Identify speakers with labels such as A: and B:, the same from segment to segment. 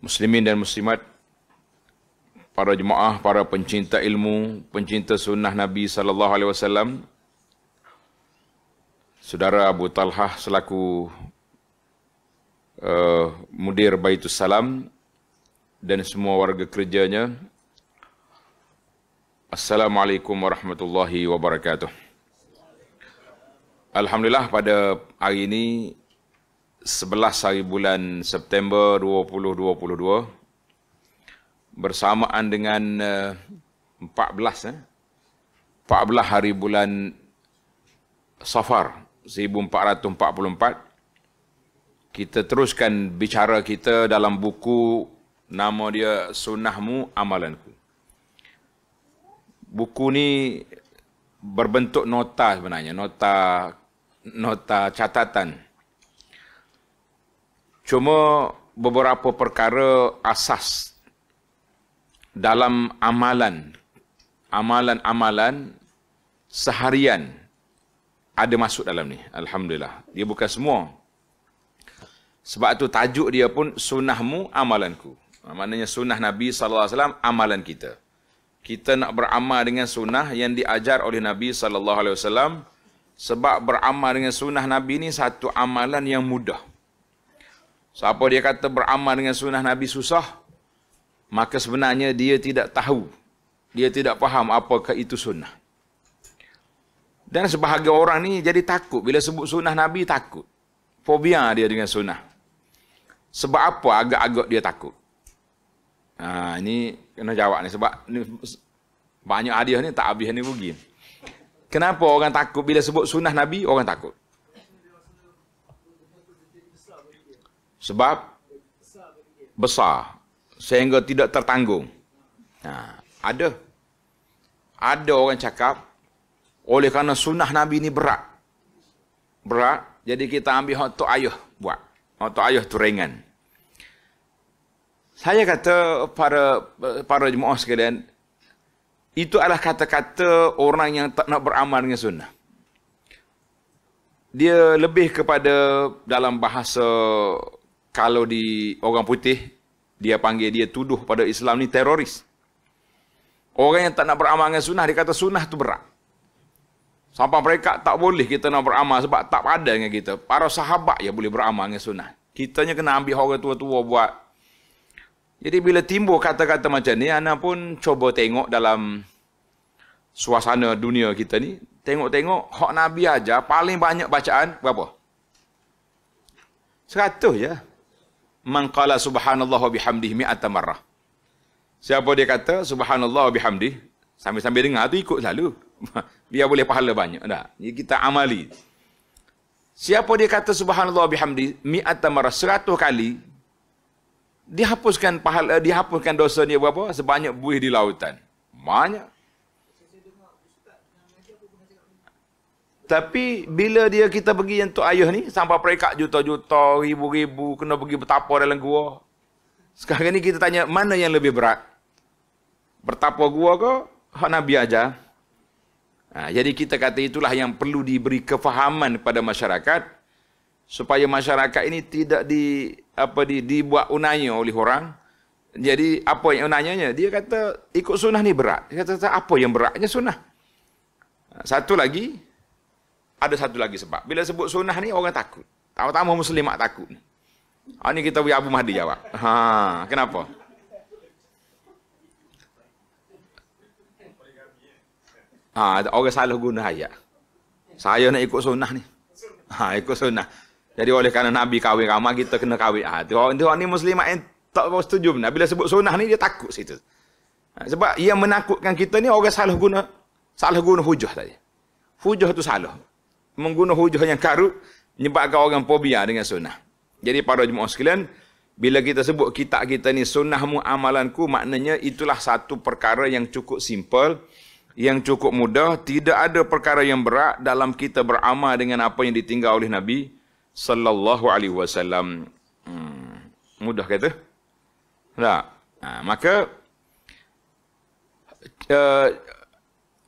A: muslimin dan muslimat para jemaah para pencinta ilmu pencinta sunnah nabi sallallahu alaihi wasallam saudara Abu Talhah selaku uh, mudir Baitul Salam dan semua warga kerjanya Assalamualaikum warahmatullahi wabarakatuh Alhamdulillah pada hari ini 11 hari bulan September 2022 bersamaan dengan 14 eh 14 eh, hari bulan Safar 1444 kita teruskan bicara kita dalam buku nama dia Sunnahmu Amalanku. Buku ni berbentuk nota sebenarnya, nota nota catatan. Cuma beberapa perkara asas dalam amalan, amalan-amalan seharian ada masuk dalam ni. Alhamdulillah. Dia bukan semua. Sebab tu tajuk dia pun sunahmu amalanku. Ha, maknanya sunnah Nabi saw amalan kita. Kita nak beramal dengan sunnah yang diajar oleh Nabi saw sebab beramal dengan sunnah Nabi ni satu amalan yang mudah. Siapa dia kata beramal dengan sunnah Nabi susah, maka sebenarnya dia tidak tahu, dia tidak faham apakah itu sunnah. Dan sebahagian orang ni jadi takut bila sebut sunnah Nabi takut. Fobia dia dengan sunnah. Sebab apa agak-agak dia takut? Ha, ini kena jawab ni sebab ni, banyak hadiah ni tak habis ni rugi. Kenapa orang takut bila sebut sunnah Nabi, orang takut? sebab besar sehingga tidak tertanggung. Ha, ada. Ada orang cakap oleh kerana sunnah Nabi ini berat. Berat, jadi kita ambil hak tok ayah buat. Hak tok ayah tu ringan. Saya kata para para jemaah sekalian, itu adalah kata-kata orang yang tak nak beramal dengan sunnah. Dia lebih kepada dalam bahasa kalau di orang putih dia panggil dia tuduh pada Islam ni teroris. Orang yang tak nak beramal dengan sunnah dia kata sunnah tu berat. Sampai mereka tak boleh kita nak beramal sebab tak ada dengan kita. Para sahabat ya boleh beramal dengan sunnah. Kitanya kena ambil orang tua-tua buat. Jadi bila timbul kata-kata macam ni, anak pun cuba tengok dalam suasana dunia kita ni. Tengok-tengok, hak Nabi aja paling banyak bacaan berapa? Seratus je. Ya? man qala subhanallah wa bihamdihi mi'ata marrah. Siapa dia kata subhanallah wa bihamdihi sambil-sambil dengar tu ikut selalu. dia boleh pahala banyak dah. Ini kita amali. Siapa dia kata subhanallah wa bihamdi mi'ata marrah 100 kali dihapuskan pahala dihapuskan dosanya berapa sebanyak buih di lautan. Banyak. Tapi bila dia kita pergi yang Tok Ayuh ni, sampai perekat juta-juta, ribu-ribu, kena pergi bertapa dalam gua. Sekarang ni kita tanya, mana yang lebih berat? Bertapa gua ke? Hak Nabi aja. Ha, jadi kita kata itulah yang perlu diberi kefahaman kepada masyarakat. Supaya masyarakat ini tidak di apa di, dibuat unanya oleh orang. Jadi apa yang unanya? Dia kata ikut sunnah ni berat. Dia kata apa yang beratnya sunnah? Ha, satu lagi, ada satu lagi sebab. Bila sebut sunnah ni orang takut. Tahu tama muslim mak takut. Ha, ini ah, kita biar Abu Mahdi jawab. Ha, kenapa? Ha, orang salah guna ayat. Saya nak ikut sunnah ni. Ha, ikut sunnah. Jadi oleh kerana Nabi kawin ramai, kita kena kawin Ha, dia orang, ni Muslim yang tak setuju. Nah, bila sebut sunnah ni, dia takut situ. Ha, sebab yang menakutkan kita ni, orang salah guna salah guna hujah tadi. Hujah tu salah menggunakan hujah yang karut menyebabkan orang pobia dengan sunnah. Jadi para jemaah sekalian, bila kita sebut kitab kita ni sunnahmu amalanku maknanya itulah satu perkara yang cukup simple yang cukup mudah tidak ada perkara yang berat dalam kita beramal dengan apa yang ditinggal oleh Nabi sallallahu alaihi wasallam hmm. mudah kata tak nah, ha, maka uh,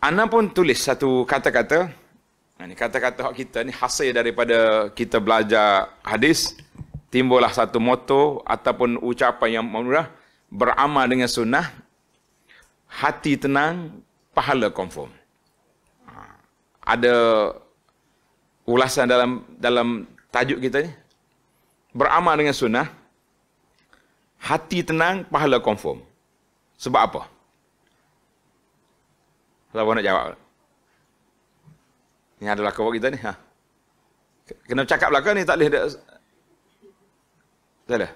A: Ana pun tulis satu kata-kata Nah Ini kata-kata hak kita ni hasil daripada kita belajar hadis timbullah satu moto ataupun ucapan yang mudah beramal dengan sunnah hati tenang pahala confirm. Ha, ada ulasan dalam dalam tajuk kita ni beramal dengan sunnah hati tenang pahala confirm. Sebab apa? Saya nak jawab. Ini adalah belakang kita ni. Ha. Kena cakap belakang ni tak boleh. Tak ada.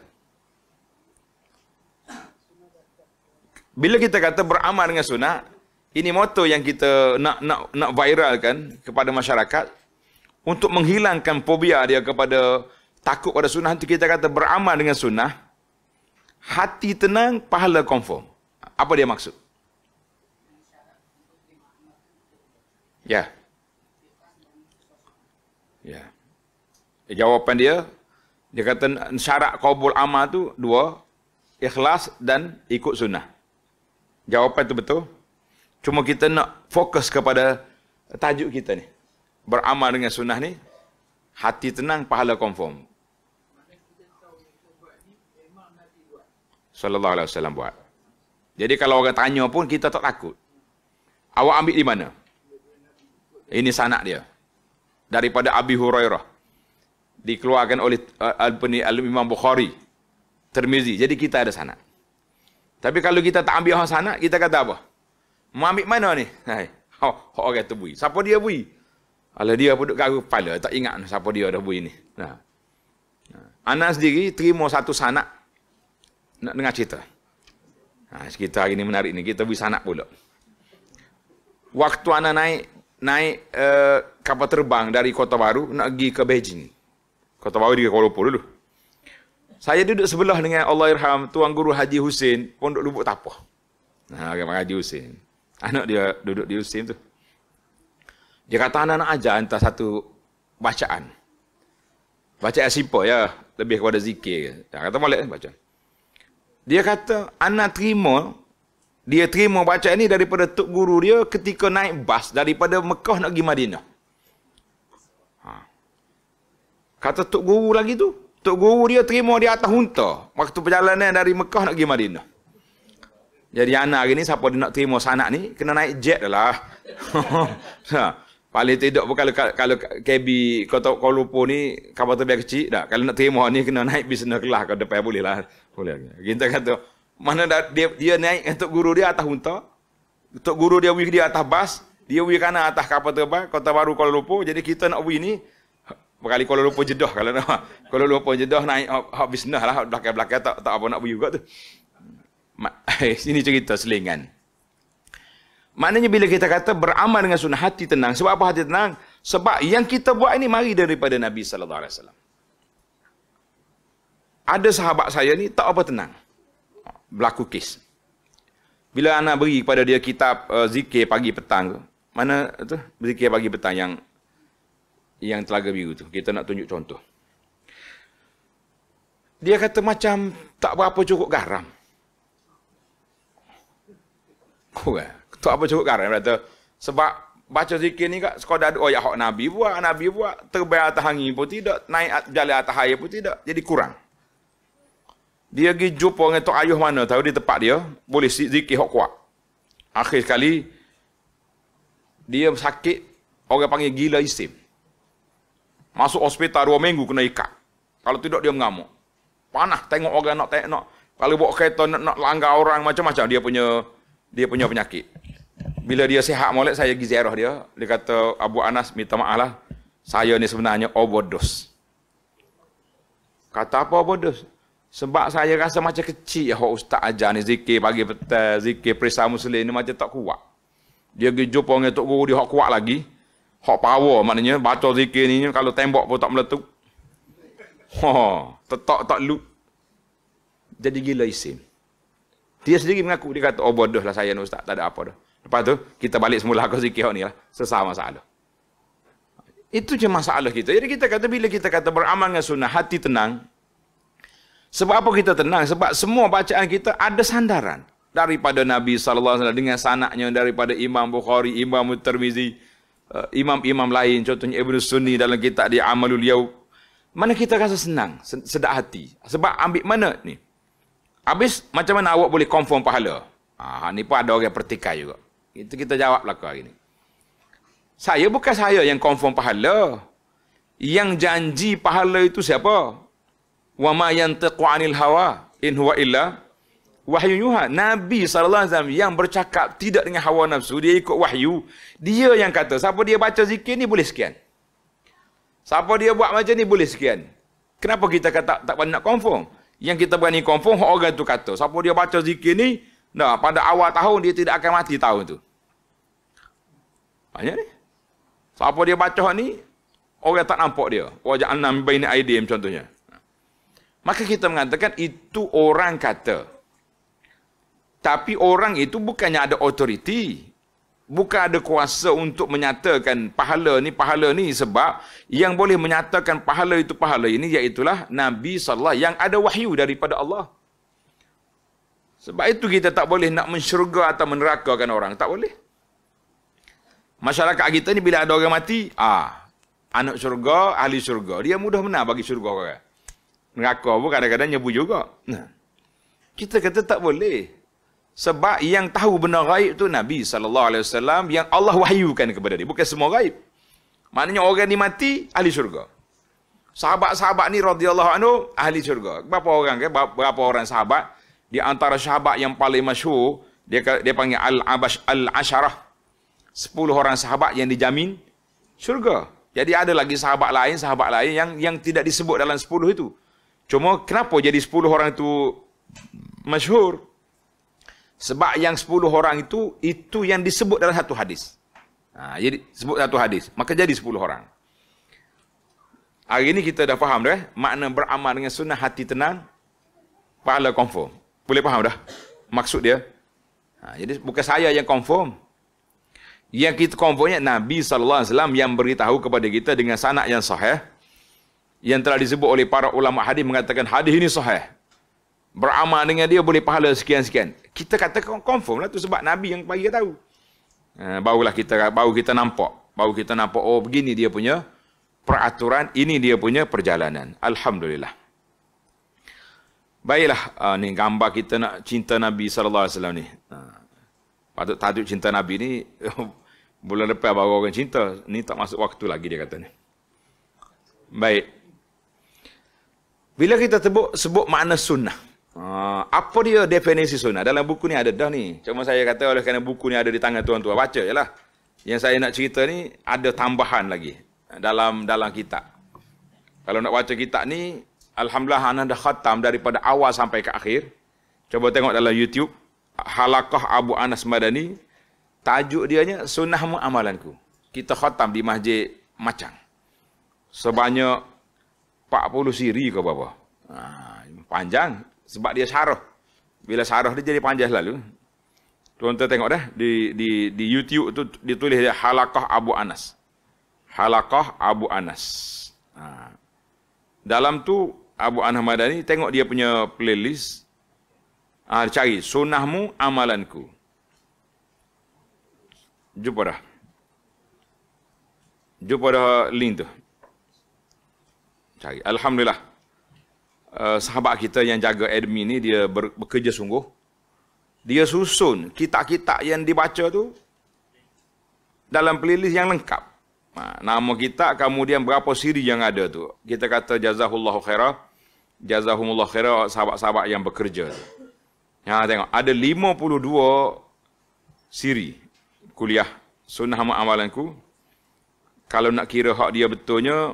A: Bila kita kata beramal dengan sunnah, ini moto yang kita nak nak nak viralkan kepada masyarakat untuk menghilangkan fobia dia kepada takut pada sunnah itu kita kata beramal dengan sunnah hati tenang pahala confirm. Apa dia maksud? Ya. Yeah. Jawapan dia, dia kata syarat kabul amal tu dua, ikhlas dan ikut sunnah. Jawapan tu betul. Cuma kita nak fokus kepada tajuk kita ni. Beramal dengan sunnah ni, hati tenang, pahala confirm. Sallallahu alaihi wasallam buat. Jadi kalau orang tanya pun kita tak takut. Awak ambil di mana? Ini sanak dia. Daripada Abi Hurairah dikeluarkan oleh eh, Al-Bani Al-Imam Bukhari Termizi. Jadi kita ada sana. Tapi kalau kita tak ambil orang sana, kita kata apa? Mau ambil mana ni? Hai. Oh, orang tu bui. Siapa dia bui? Ala dia pun duduk garuk kepala, tak ingat siapa dia dah bui ni. Nah. Anak sendiri terima satu sanak nak dengar cerita. Nah, cerita hari ni menarik ni, kita bui sanak pula. Waktu anak naik naik uh, kapal terbang dari Kota Baru nak pergi ke Beijing. Kata bawa dia ke Kuala Lumpur dulu. Saya duduk sebelah dengan Allah Irham, Tuan Guru Haji Husin, Pondok Lubuk Tapa. Nah, kata ha, Haji Husin. Anak dia duduk di Husin tu. Dia kata anak-anak ajar antara satu bacaan. Bacaan simple ya, lebih kepada zikir. Dia ya, kata boleh kan, baca. Dia kata, anak terima, dia terima bacaan ini daripada Tuk Guru dia ketika naik bas daripada Mekah nak pergi Madinah. Kata Tok Guru lagi tu. Tok Guru dia terima dia atas unta. Waktu perjalanan dari Mekah nak pergi Madinah. Jadi anak hari ni siapa dia nak terima sanak ni kena naik jet lah. Ha. Paling tidak pun kalau kalau KB kota Kuala Lumpur ni kapal terbang kecil dah. Kalau nak terima ni kena naik bisnes kelas kau depan boleh lah. Boleh. Kita kata mana dah, dia dia naik untuk guru dia atas unta. Untuk guru dia wih dia atas bas, dia wih kanan atas kapal terbang kota baru Kuala Lumpur. Jadi kita nak wih ni Perkali kalau lupa jedah kalau nak. kalau lupa jedah naik hak bisnes lah. Belakang-belakang tak, tak apa nak beri juga tu. Eh, sini cerita selingan. Maknanya bila kita kata beramal dengan sunnah hati tenang. Sebab apa hati tenang? Sebab yang kita buat ini mari daripada Nabi Sallallahu Alaihi Wasallam. Ada sahabat saya ni tak apa tenang. Berlaku kes. Bila anak beri kepada dia kitab uh, zikir pagi petang tu. Mana tu? Zikir pagi petang yang yang telaga biru tu. Kita nak tunjuk contoh. Dia kata macam tak berapa cukup garam. Kurang. Oh, eh. Tak apa cukup garam. Dia kata sebab baca zikir ni kak sekadar doa yang Nabi buat. Nabi buat terbayar atas angin pun tidak. Naik jalan atas air pun tidak. Jadi kurang. Dia pergi jumpa dengan Tok Ayuh mana tahu di tempat dia. Boleh zikir yang kuat. Akhir sekali dia sakit. Orang panggil gila isim. Masuk hospital dua minggu kena ikat. Kalau tidak dia mengamuk. Panah tengok orang nak tengok. Kalau bawa kereta nak, nak langgar orang macam-macam dia punya dia punya penyakit. Bila dia sihat molek saya pergi ziarah dia. Dia kata Abu Anas minta maaf lah. Saya ni sebenarnya obodos. Kata apa obodos? Sebab saya rasa macam kecil ya hok ustaz ajar ni zikir pagi petang, zikir perisai muslim ni macam tak kuat. Dia pergi jumpa dengan tok guru dia hak kuat lagi hot power maknanya baca zikir ni kalau tembok pun tak meletup ha tetak tak lu, jadi gila isim dia sendiri mengaku dia kata oh bodoh lah saya ni ustaz tak ada apa dah lepas tu kita balik semula ke zikir ni lah sesama masalah itu je masalah kita jadi kita kata bila kita kata beramal dengan sunnah hati tenang sebab apa kita tenang sebab semua bacaan kita ada sandaran daripada Nabi sallallahu alaihi wasallam dengan sanaknya daripada Imam Bukhari, Imam Tirmizi, imam-imam eh, lain contohnya Ibn Sunni dalam kitab dia Amalul Yau, mana kita rasa senang sedap hati sebab ambil mana ni habis macam mana awak boleh confirm pahala ah ha, ni pun ada orang pertikai juga itu kita jawab lah hari ni saya bukan saya yang confirm pahala yang janji pahala itu siapa wa ma yantiqu anil hawa in huwa illa wahyu Yuha. Nabi SAW yang bercakap tidak dengan hawa nafsu, dia ikut wahyu. Dia yang kata, siapa dia baca zikir ni boleh sekian. Siapa dia buat macam ni boleh sekian. Kenapa kita kata tak pernah nak confirm? Yang kita berani confirm, orang tu kata. Siapa dia baca zikir ni, nah, pada awal tahun dia tidak akan mati tahun tu. Banyak ni. Siapa dia baca ni, orang tak nampak dia. Wajah Anam bin Aidim contohnya. Maka kita mengatakan itu orang kata. Tapi orang itu bukannya ada otoriti. Bukan ada kuasa untuk menyatakan pahala ni, pahala ni sebab yang boleh menyatakan pahala itu pahala ini iaitulah Nabi SAW yang ada wahyu daripada Allah. Sebab itu kita tak boleh nak mensyurga atau menerakakan orang. Tak boleh. Masyarakat kita ni bila ada orang mati, ah anak syurga, ahli syurga. Dia mudah menang bagi syurga orang. Neraka pun kadang-kadang nyebu juga. Nah. Kita kata tak boleh. Sebab yang tahu benda gaib tu Nabi sallallahu alaihi wasallam yang Allah wahyukan kepada dia. Bukan semua gaib. Maknanya orang ni mati ahli syurga. Sahabat-sahabat ni radhiyallahu anhu ahli syurga. Berapa orang ke? Berapa orang sahabat? Di antara sahabat yang paling masyhur dia dia panggil Al-Abash al Asyarah. 10 orang sahabat yang dijamin syurga. Jadi ada lagi sahabat lain, sahabat lain yang yang tidak disebut dalam 10 itu. Cuma kenapa jadi 10 orang itu masyhur? Sebab yang 10 orang itu, itu yang disebut dalam satu hadis. Ha, jadi, sebut satu hadis. Maka jadi 10 orang. Hari ini kita dah faham dah. Eh? Makna beramal dengan sunnah hati tenang, pahala confirm. Boleh faham dah? Maksud dia. Ha, jadi, bukan saya yang confirm. Yang kita confirmnya Nabi SAW yang beritahu kepada kita dengan sanak yang sahih. Yang telah disebut oleh para ulama hadis mengatakan hadis ini sahih beramal dengan dia boleh pahala sekian-sekian. Kita kata confirm lah tu sebab Nabi yang bagi tahu. Uh, barulah kita baru kita nampak, baru kita nampak oh begini dia punya peraturan, ini dia punya perjalanan. Alhamdulillah. Baiklah, uh, ni gambar kita nak cinta Nabi sallallahu alaihi wasallam ni. Uh, patut tajuk cinta Nabi ni bulan depan baru orang cinta. Ni tak masuk waktu lagi dia kata ni. Baik. Bila kita sebut sebut makna sunnah. Ah, apa dia definisi sunnah? Dalam buku ni ada dah ni. Cuma saya kata oleh kerana buku ni ada di tangan tuan-tuan. Baca je lah. Yang saya nak cerita ni ada tambahan lagi. Dalam dalam kitab. Kalau nak baca kitab ni. Alhamdulillah anda dah khatam daripada awal sampai ke akhir. Coba tengok dalam YouTube. Halakah Abu Anas Madani. Tajuk dia dianya sunnahmu amalanku. Kita khatam di masjid Macang. Sebanyak 40 siri ke berapa. Ha, panjang sebab dia syarah. Bila syarah dia jadi panjang lalu. Tuan-tuan tengok dah di di di YouTube tu ditulis dia Halaqah Abu Anas. Halaqah Abu Anas. Ha. Dalam tu Abu Anas Madani tengok dia punya playlist ah ha, cari sunahmu amalanku. Jumpa dah. Jumpa dah link tu. Cari. Alhamdulillah. Eh, sahabat kita yang jaga admin ni dia bekerja sungguh. Dia susun kitab-kitab yang dibaca tu dalam playlist yang lengkap. Ha, nama kita kemudian berapa siri yang ada tu. Kita kata jazahullahu khairah. Jazahumullahu khairah sahabat-sahabat yang bekerja. Tu. Ha tengok ada 52 siri kuliah sunnah amalanku. Kalau nak kira hak dia betulnya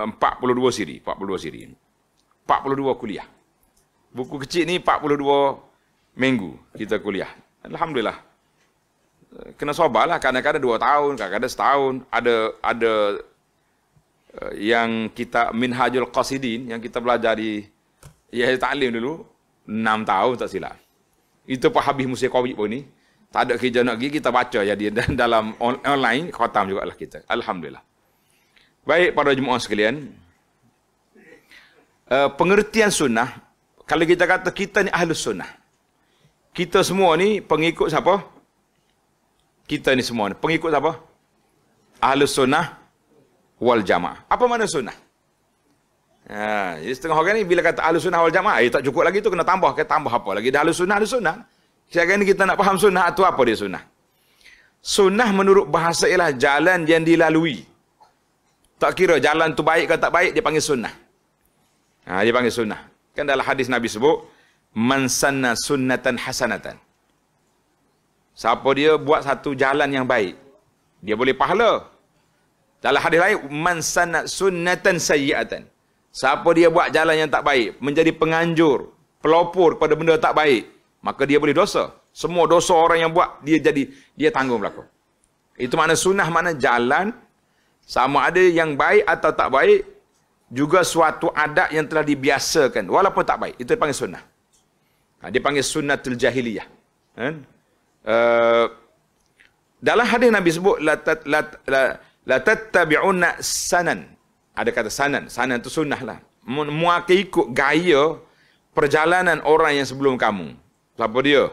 A: 42 eh, siri, 42 siri. 42 kuliah. Buku kecil ni 42 minggu kita kuliah. Alhamdulillah. Eh, kena sabarlah kadang-kadang 2 tahun, kadang-kadang setahun. Ada ada eh, yang kita Minhajul Qasidin yang kita belajar di Ya Ta'lim dulu 6 tahun tak silap. Itu pun habis musim Covid pun ni. Tak ada kerja nak pergi kita baca ya dia dalam online khatam jugalah kita. Alhamdulillah. Baik pada jemaah sekalian, Eh, pengertian sunnah, kalau kita kata kita ni ahlus sunnah. Kita semua ni pengikut siapa? Kita ni semua ni pengikut siapa? Ahlus sunnah wal jamaah. Apa mana sunnah? Ha, jadi setengah orang ni bila kata ahlus sunnah wal jamaah, eh, tak cukup lagi tu kena tambah. Kena tambah apa lagi? Dah ahlus sunnah, ahlus sunnah. Sekarang ni kita nak faham sunnah atau apa dia sunnah. Sunnah menurut bahasa ialah jalan yang dilalui. Tak kira jalan tu baik atau tak baik, dia panggil sunnah. Ha, dia panggil sunnah. Kan dalam hadis Nabi sebut, Man sanna sunnatan hasanatan. Siapa dia buat satu jalan yang baik, dia boleh pahala. Dalam hadis lain, Man sanna sunnatan sayyiatan. Siapa dia buat jalan yang tak baik, menjadi penganjur, pelopor pada benda tak baik, maka dia boleh dosa. Semua dosa orang yang buat, dia jadi, dia tanggung berlaku. Itu makna sunnah, makna jalan, sama ada yang baik atau tak baik, juga suatu adat yang telah dibiasakan walaupun tak baik itu dipanggil sunnah ha, dipanggil sunnatul jahiliyah ha? uh, dalam hadis nabi sebut la la tattabi'una sanan ada kata sanan sanan itu sunnah lah muak ikut gaya perjalanan orang yang sebelum kamu siapa dia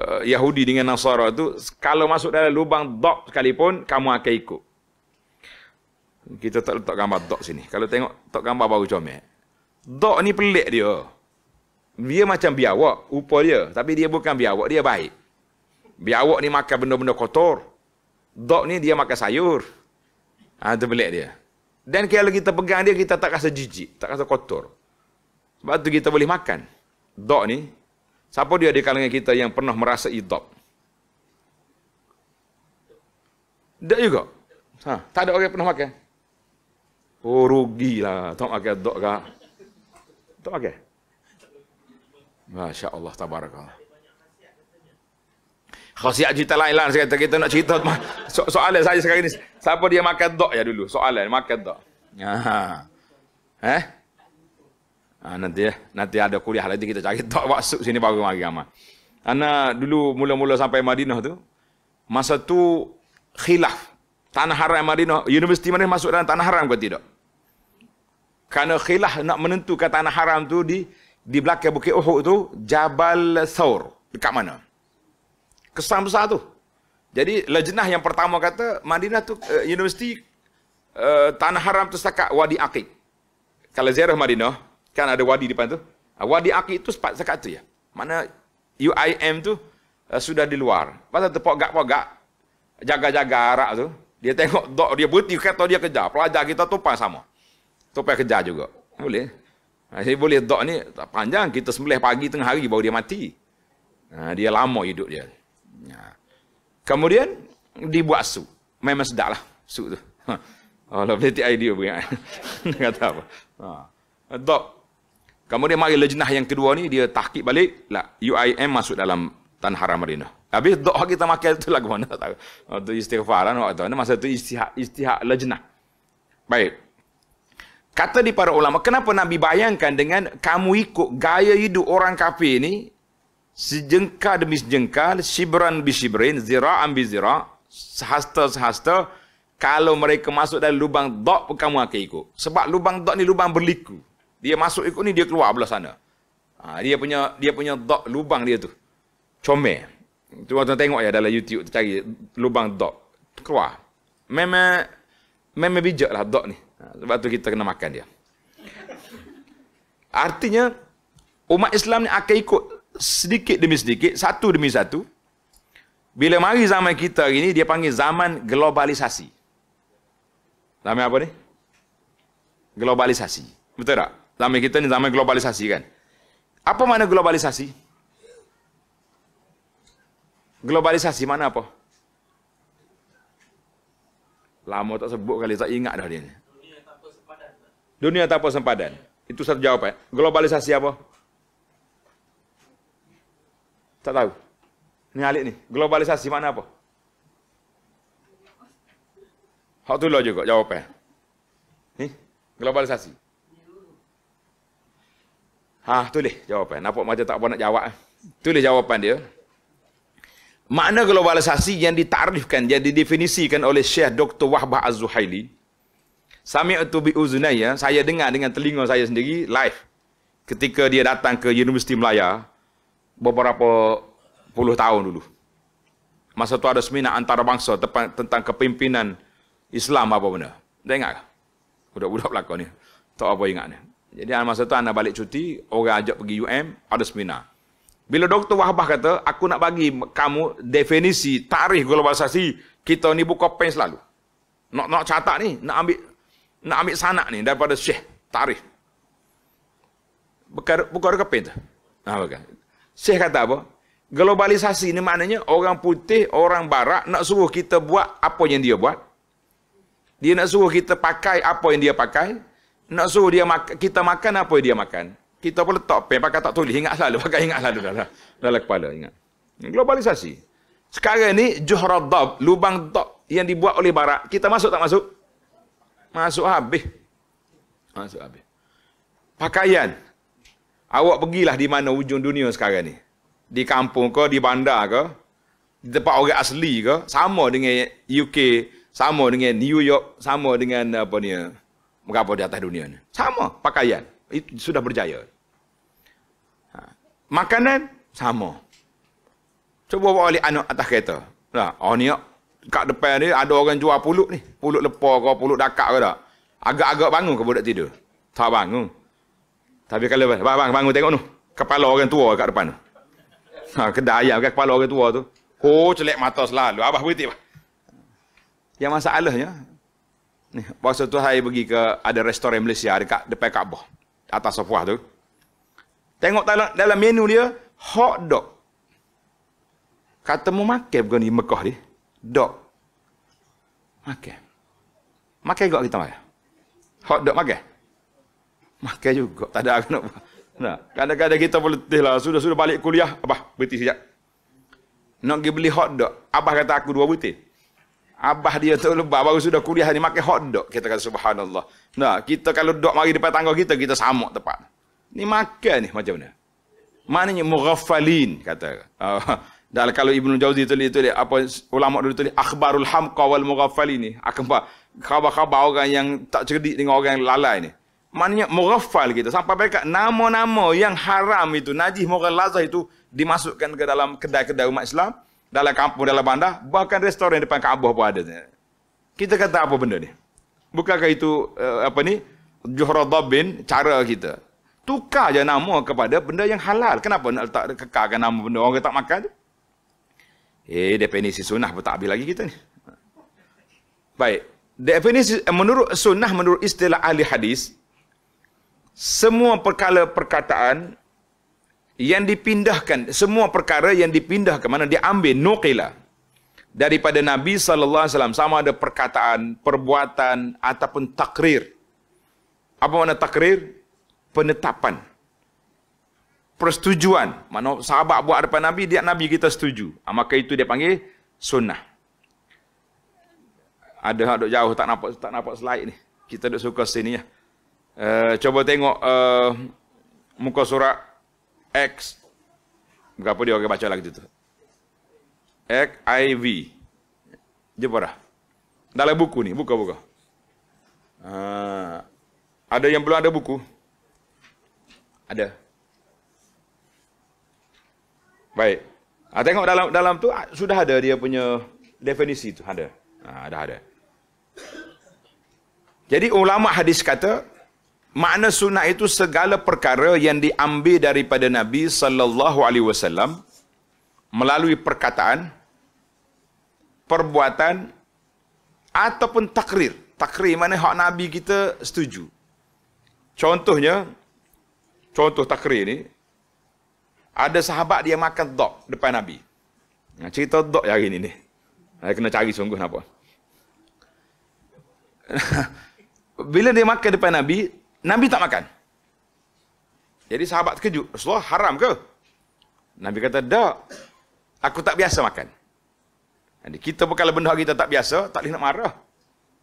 A: uh, Yahudi dengan Nasara tu kalau masuk dalam lubang dok sekalipun kamu akan ikut kita tak letak gambar dok sini. Kalau tengok tok gambar baru comel. Dok ni pelik dia. Dia macam biawak, upah dia. Tapi dia bukan biawak, dia baik. Biawak ni makan benda-benda kotor. Dok ni dia makan sayur. Ha, itu pelik dia. Dan kalau kita pegang dia, kita tak rasa jijik, tak rasa kotor. Sebab itu kita boleh makan. Dok ni, siapa dia di kalangan kita yang pernah merasa idop? Dok juga. Ha, tak ada orang yang pernah makan. Oh rugi lah. Tak pakai dok kak. Tak pakai. Masya Allah tabarakallah. Khasiat cerita lain lah. Saya kata kita nak cerita. So soalan saya sekarang ni. Siapa dia makan dok ya dulu? Soalan makan dok. Aha. Eh? Ha, nanti ya. Nanti ada kuliah lagi kita cari dok masuk sini baru mari sama. Ana dulu mula-mula sampai Madinah tu. Masa tu khilaf. Tanah haram Madinah. Universiti mana masuk dalam tanah haram ke tidak? Karena khilah nak menentukan tanah haram tu di di belakang Bukit Uhud tu, Jabal Saur. Dekat mana? Kesan besar tu. Jadi, lejenah yang pertama kata, Madinah tu, uh, universiti, uh, tanah haram tu setakat Wadi Akik. Kalau ziarah Madinah, kan ada wadi depan tu. Ah, wadi Akik tu setakat tu ya. Mana UIM tu, uh, sudah di luar. Pasal tu, pogak-pogak, jaga-jaga arak tu, dia tengok, dok, dia berhenti, kata dia kejar. Pelajar kita tu pun sama tu payah kejar juga. Boleh. Jadi ha, boleh dok ni tak panjang kita sembelih pagi tengah hari baru dia mati. Ha, dia lama hidup dia. Ha. Kemudian dibuat su. Memang sedap lah su tu. Oh, lovely idea pun. Kata apa. Ha. Dok. Kemudian mari lejenah yang kedua ni dia tahkik balik lah UIM masuk dalam tanah haram Madinah. Habis doa kita makan itu lah ke mana tak tahu. Itu istighfar lah Masa tu istihak, istihak lejenah. Baik. Kata di para ulama, kenapa Nabi bayangkan dengan kamu ikut gaya hidup orang kafir ini, sejengkal demi sejengkal, sibran bi sibrin, zira'an bi zira', sehasta-sehasta, kalau mereka masuk dalam lubang dok kamu akan ikut. Sebab lubang dok ni lubang berliku. Dia masuk ikut ni dia keluar belah sana. Ha, dia punya dia punya dok lubang dia tu. Comel. Tu orang tengok ya dalam YouTube cari lubang dok. Keluar. Memang memang bijaklah dok ni. Ha, sebab tu kita kena makan dia. Artinya, umat Islam ni akan ikut sedikit demi sedikit, satu demi satu. Bila mari zaman kita hari ni, dia panggil zaman globalisasi. Zaman apa ni? Globalisasi. Betul tak? Zaman kita ni zaman globalisasi kan? Apa makna globalisasi? Globalisasi mana apa? Lama tak sebut kali, tak ingat dah dia ni. Dunia tanpa sempadan. Itu satu jawapan. Eh. Globalisasi apa? Tak tahu. Ini alik ni. Globalisasi mana apa? Hak tu lah juga jawapan. Ni? Globalisasi. Ha, tulis jawapan. Eh. Nampak macam tak apa nak jawab. Eh. Tulis jawapan dia. Makna globalisasi yang ditarifkan, yang didefinisikan oleh Syekh Dr. Wahbah Az-Zuhaili, Sami'tu bi uzunaya, saya dengar dengan telinga saya sendiri live ketika dia datang ke Universiti Melaya beberapa puluh tahun dulu. Masa tu ada seminar antarabangsa tentang kepimpinan Islam apa benda. Dah ingat? Budak-budak belakang ni. Tak apa ingat ni. Jadi masa tu anda balik cuti, orang ajak pergi UM, ada seminar. Bila Dr. Wahbah kata, aku nak bagi kamu definisi tarikh globalisasi, kita ni buka pen selalu. Nak, nak catat ni, nak ambil nak ambil sanak ni daripada Syekh Tarif. Buka, buka keping tu. Ah, ha, bukan. Syekh kata apa? Globalisasi ni maknanya orang putih, orang barat nak suruh kita buat apa yang dia buat. Dia nak suruh kita pakai apa yang dia pakai. Nak suruh dia mak- kita makan apa yang dia makan. Kita pun letak pen pakai tak tulis. Ingat selalu. Pakai ingat selalu dalam, dalam kepala. Ingat. Globalisasi. Sekarang ni Johor Dab, lubang dab yang dibuat oleh barat. Kita masuk tak masuk? Masuk habis. Masuk habis. Pakaian. Awak pergilah di mana ujung dunia sekarang ni. Di kampung ke, di bandar ke, di tempat orang asli ke, sama dengan UK, sama dengan New York, sama dengan apa ni, berapa di atas dunia ni. Sama pakaian. Itu sudah berjaya. Ha. Makanan, sama. Cuba bawa oleh anak atas kereta. Nah, oh ni kat depan ni ada orang jual pulut ni. Pulut lepor ke pulut dakak ke tak. Agak-agak bangun ke budak tidur? Tak bangun. Tapi kalau bang, bang, bang bangun tengok tu. Kepala orang tua kat depan tu. Ha, kedai ayam kan kepala orang tua tu. Oh, celek mata selalu. Abah berhenti. Yang masalahnya, ni, waktu tu saya pergi ke ada restoran Malaysia dekat depan Kaabah. Atas sofuah tu. Tengok dalam, dalam menu dia, hot dog. Kata mu makan bukan di Mekah dia. Dok, makan. Makan juga kita makan. Hot dok makan. Makan juga. Tak ada aku nak Nah, kadang-kadang kita pun lah. Sudah-sudah balik kuliah. Abah, berhenti sekejap. Nak pergi beli hot dok Abah kata aku dua butir. Abah dia tu lebar. Baru sudah kuliah ni makan hot dok Kita kata subhanallah. Nah, kita kalau dok mari depan tangga kita, kita samuk tepat. Ni makan ni macam mana? Maknanya mughafalin kata. Ah, dan kalau Ibnu Jauzi tulis itu apa ulama dulu tulis akhbarul hamqa wal mughaffali ni ah, akhbar khabar-khabar orang yang tak cerdik dengan orang yang lalai ni maknanya mughaffal kita sampai mereka nama-nama yang haram itu najis mughal lazah itu dimasukkan ke dalam kedai-kedai umat Islam dalam kampung dalam bandar bahkan restoran depan Kaabah pun ada kita kata apa benda ni bukankah itu uh, apa ni Juhra Dabin cara kita tukar je nama kepada benda yang halal kenapa nak letak kekalkan nama benda orang tak makan tu Eh, definisi sunnah pun tak habis lagi kita ni. Baik. Definisi eh, menurut sunnah, menurut istilah ahli hadis, semua perkara perkataan yang dipindahkan, semua perkara yang dipindah ke mana diambil nuqilah daripada Nabi saw sama ada perkataan, perbuatan ataupun takrir. Apa makna takrir? Penetapan persetujuan. Mana sahabat buat depan Nabi, dia Nabi kita setuju. Ah, maka itu dia panggil sunnah. Ada hak jauh tak nampak tak nampak slide ni. Kita duk suka sini ya. Uh, cuba tengok uh, muka surat X berapa dia orang baca lagi tu. X I V. Jumpa dah. Dalam buku ni, buka-buka. Uh, ah, ada yang belum ada buku? Ada. Baik. Ha, tengok dalam dalam tu ah, sudah ada dia punya definisi tu ada. Ha, dah ada. Jadi ulama hadis kata makna sunnah itu segala perkara yang diambil daripada Nabi sallallahu alaihi wasallam melalui perkataan, perbuatan ataupun takrir. Takrir mana hak Nabi kita setuju. Contohnya contoh takrir ni ada sahabat dia makan dok depan Nabi. Nah, cerita dok yang hari ini. Saya kena cari sungguh apa. Bila dia makan depan Nabi, Nabi tak makan. Jadi sahabat terkejut. Rasulullah haram ke? Nabi kata, tak. Aku tak biasa makan. Jadi kita pun kalau benda kita tak biasa, tak boleh nak marah.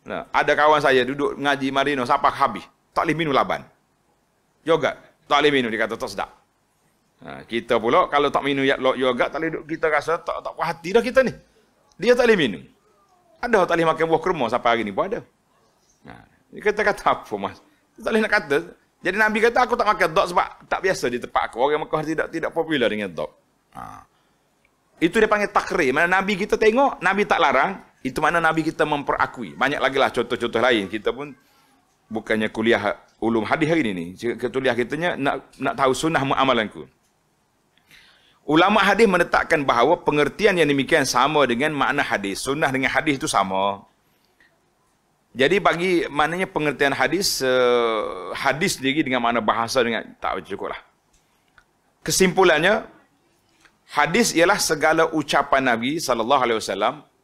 A: Nah, ada kawan saya duduk ngaji Marino, sapa habis. Tak boleh minum laban. Yogurt. Tak boleh minum, dia kata tak sedap. Ha, kita pula kalau tak minum yak lok yoga tak boleh kita rasa tak tak puas hati dah kita ni. Dia tak boleh minum. Ada tak boleh makan buah kurma sampai hari ni pun ada. Ha, kita kata apa mas? Tak boleh nak kata. Jadi Nabi kata aku tak makan dok sebab tak biasa di tempat aku. Orang Mekah tidak tidak popular dengan dok. Ha. Itu dia panggil takrir. Mana Nabi kita tengok, Nabi tak larang. Itu mana Nabi kita memperakui. Banyak lagi lah contoh-contoh lain. Kita pun bukannya kuliah ulum hadis hari ini. Ketuliah kita nak, nak tahu sunnah mu'amalanku. ku. Ulama hadis menetapkan bahawa pengertian yang demikian sama dengan makna hadis. Sunnah dengan hadis itu sama. Jadi bagi maknanya pengertian hadis, uh, hadis sendiri dengan makna bahasa dengan tak cukup lah. Kesimpulannya, hadis ialah segala ucapan Nabi saw. alaihi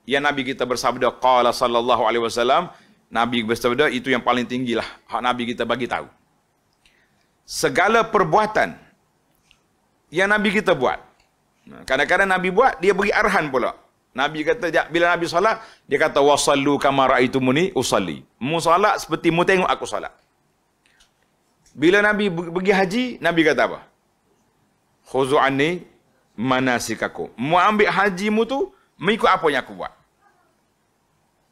A: yang Nabi kita bersabda qala saw. alaihi wasallam Nabi bersabda itu yang paling tinggilah hak Nabi kita bagi tahu. Segala perbuatan yang Nabi kita buat Kadang-kadang Nabi buat, dia beri arhan pula. Nabi kata, bila Nabi salat, dia kata, wasallu itu muni usalli. Mu salat seperti mu tengok aku salat. Bila Nabi pergi haji, Nabi kata apa? Khuzu'ani manasikaku. Mu ambil hajimu tu, mengikut apa yang aku buat.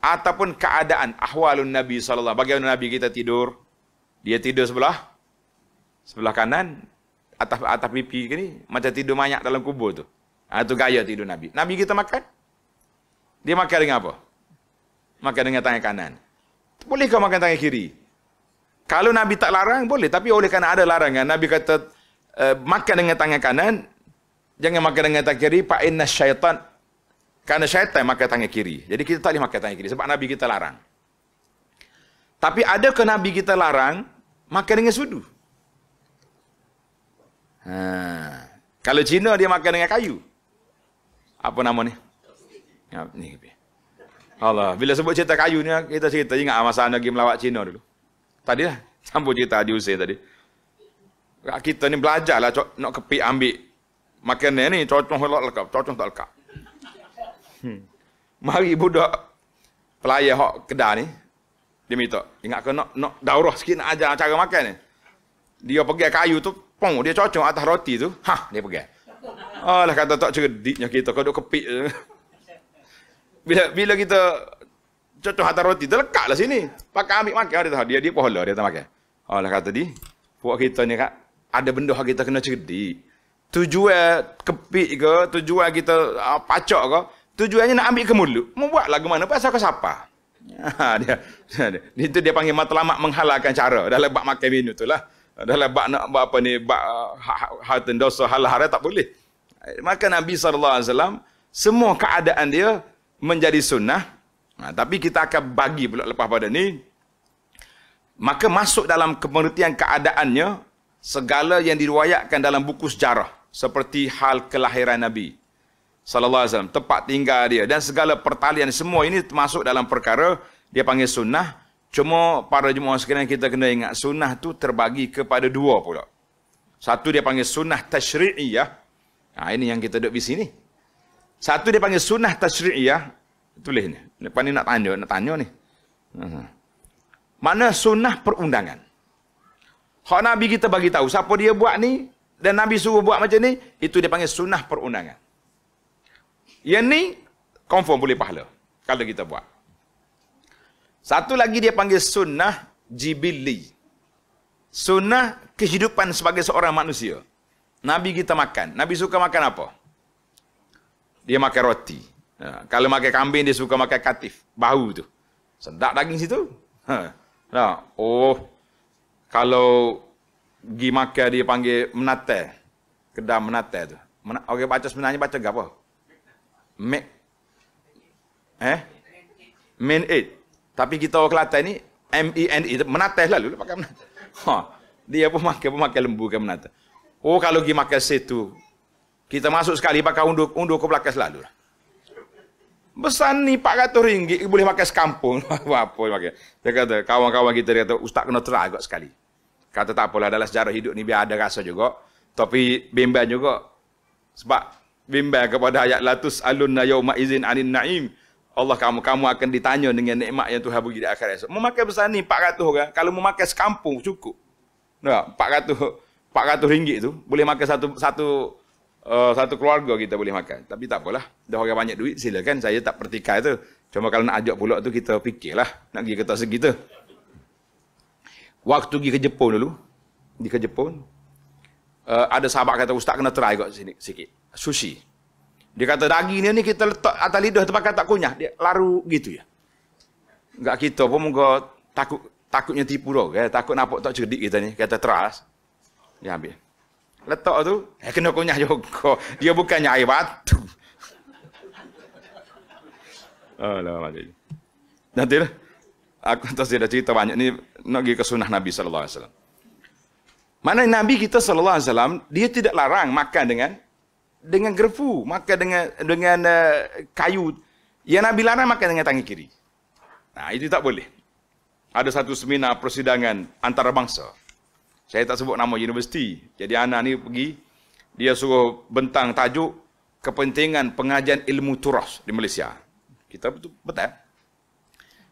A: Ataupun keadaan ahwalun Nabi SAW. Bagaimana Nabi kita tidur? Dia tidur sebelah? Sebelah kanan? atas atas pipi ke ni macam tidur banyak dalam kubur tu. Ha, tu gaya tidur Nabi. Nabi kita makan. Dia makan dengan apa? Makan dengan tangan kanan. Boleh kau makan tangan kiri? Kalau Nabi tak larang boleh tapi oleh kerana ada larangan Nabi kata uh, makan dengan tangan kanan jangan makan dengan tangan kiri fa inna syaitan kerana syaitan makan tangan kiri. Jadi kita tak boleh makan tangan kiri sebab Nabi kita larang. Tapi ada ke Nabi kita larang makan dengan sudu? Ha. Kalau Cina dia makan dengan kayu. Apa nama ni? Ya, ni. Allah, bila sebut cerita kayu ni, kita cerita ingat masa anda pergi melawat Cina dulu. Tadi lah, sambut cerita Adi Hussein tadi. Kita ni belajar lah, nak kepik ambil makanan ni, cocong tak lekap, cocong tak lekap. Hmm. Mari budak pelayar hok kedai ni, dia minta, ingat ke nak, nak daurah sikit nak ajar cara makan ni. Dia pergi kayu tu, pong dia cocok atas roti tu. Ha, dia pergi. Alah kata tak cerdiknya kita kau duk kepik. Bila bila kita cocok atas roti, terlekatlah sini. Pakai ambil makan dia tahu dia dia pahala dia tak makan. Alah kata di buat kita ni kak ada benda hak kita kena cerdik. Tujuan kepik ke, tujuan kita uh, ah, pacak ke, tujuannya nak ambil ke mulut. Membuatlah ke mana pasal ke siapa? Ha, dia, dia, dia, dia, dia panggil matlamat menghalalkan cara dalam bab makan minum itulah adalah bak nak buat apa ni bak ah, ha, ha, harta dosa hal haram tak boleh maka Nabi sallallahu alaihi wasallam semua keadaan dia menjadi sunnah nah, ha, tapi kita akan bagi pula lepas pada ni maka masuk dalam kemerutian keadaannya segala yang diriwayatkan dalam buku sejarah seperti hal kelahiran Nabi sallallahu alaihi wasallam tempat tinggal dia dan segala pertalian semua ini termasuk dalam perkara dia panggil sunnah Cuma para jemaah sekalian kita kena ingat sunnah tu terbagi kepada dua pula. Satu dia panggil sunnah tashri'iyah. Ha, ini yang kita duduk di sini. Satu dia panggil sunnah tashri'iyah. Tulis ni. Lepas ni nak tanya, nak tanya ni. Uh-huh. Mana sunnah perundangan. Hak Nabi kita bagi tahu siapa dia buat ni dan Nabi suruh buat macam ni, itu dia panggil sunnah perundangan. Yang ni, confirm boleh pahala kalau kita buat. Satu lagi dia panggil sunnah jibili. Sunnah kehidupan sebagai seorang manusia. Nabi kita makan. Nabi suka makan apa? Dia makan roti. Ha. Kalau makan kambing, dia suka makan katif. Bahu tu. Sedap daging situ. Ha. Nah. Ha. Oh, kalau pergi makan, dia panggil menate. Kedah menate tu. Men okay, baca sebenarnya baca apa? Me eh? Min eight. Tapi kita orang Kelantan ni M E N E menatah lalu dia pakai menatah. Ha. Dia pun makan pun makan lembu ke menatah. Oh kalau pergi makan situ kita masuk sekali pakai unduk unduk ke belakang selalu. Lah. Besar ni 400 ringgit boleh makan sekampung. Apa apa makan? Dia kata kawan-kawan kita dia kata ustaz kena try agak sekali. Kata tak apalah dalam sejarah hidup ni biar ada rasa juga. Tapi bimbang juga. Sebab bimbang kepada ayat latus alunna yauma izin anin na'im. Allah kamu kamu akan ditanya dengan nikmat yang Tuhan bagi di akhir esok. Memakai besar ni 400 orang. Kalau memakai sekampung cukup. Nampak 400 400 ringgit tu boleh makan satu satu uh, satu keluarga kita boleh makan. Tapi tak apalah. Dah orang banyak duit silakan saya tak pertikai tu. Cuma kalau nak ajak pula tu kita fikirlah nak pergi kata segitu. Waktu pergi ke Jepun dulu, di ke Jepun, uh, ada sahabat kata, Ustaz kena try kat sini sikit. Sushi. Dia kata daging ni ni kita letak atas lidah tempat tak kunyah. Dia laru gitu ya. Enggak kita pun muka takut takutnya tipu dah. Ya. Takut nampak tak cerdik kita ni. Kata teras. Dia ambil. Letak tu, eh, kena kunyah juga. Dia bukannya air batu. Alah, macam ni. Nanti lah. Aku tak ada cerita banyak ni. Nak pergi ke sunnah Nabi SAW. Mana Nabi kita SAW, dia tidak larang makan dengan dengan gerfu, makan dengan dengan uh, kayu. Yang Nabi larang makan dengan tangan kiri. Nah, itu tak boleh. Ada satu seminar persidangan antarabangsa. Saya tak sebut nama universiti. Jadi anak ni pergi, dia suruh bentang tajuk kepentingan pengajian ilmu turas di Malaysia. Kita betul, betul.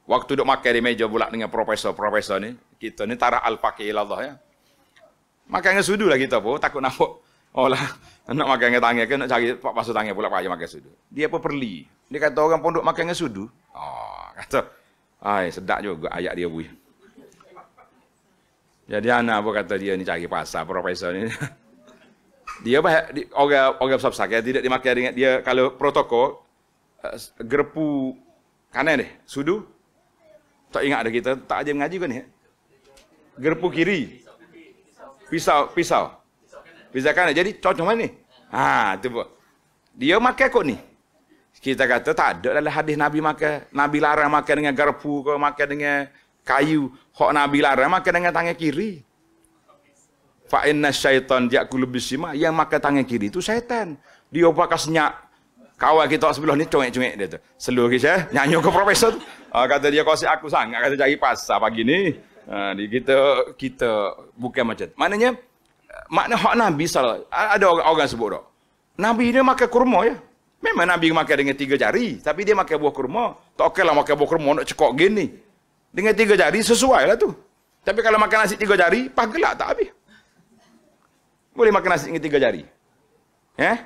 A: Waktu duduk makan di meja pula dengan profesor-profesor ni, kita ni tarah al-faqih ilallah ya. Makan dengan sudu lah kita pun, takut nampak Oh lah, nak makan dengan tangan ke, nak cari pasal tangan pula payah makan sudu. Dia apa perli? Dia kata orang pondok makan dengan sudu. Oh, kata. Ai, sedap juga ayat dia buih. Jadi anak apa kata dia ni cari pasal profesor ni. Dia apa, di, orang, orang besar-besar, dia tidak dimakan dengan dia, kalau protokol, eh, gerpu kanan ni, sudu, tak ingat ada kita, tak ajar mengaji kan ni. Gerpu kiri, pisau. pisau. Bezakan jadi cocok mana ni? Ha, tu pun. Dia makan kot ni. Kita kata tak ada dalam hadis Nabi makan. Nabi larang makan dengan garpu ke makan dengan kayu. Hak Nabi larang makan dengan tangan kiri. Fa inna syaitan yakulu bisima yang makan tangan kiri itu syaitan. Dia pakai senyap Kawan kita sebelah ni cuek-cuek dia tu. Seluruh kisah, eh? nyanyi ke profesor tu. Ha, kata dia kasi aku sangat, kata cari pasal pagi ni. Uh, kita, kita bukan macam tu. Maknanya, makna hak Nabi SAW. Ada orang, orang sebut tak? Nabi dia makan kurma ya. Memang Nabi makan dengan tiga jari. Tapi dia makan buah kurma. Tak okey lah makan buah kurma nak cekok gini. Dengan tiga jari sesuai lah tu. Tapi kalau makan nasi tiga jari, pas gelap tak habis. Boleh makan nasi dengan tiga jari? Ya? Eh?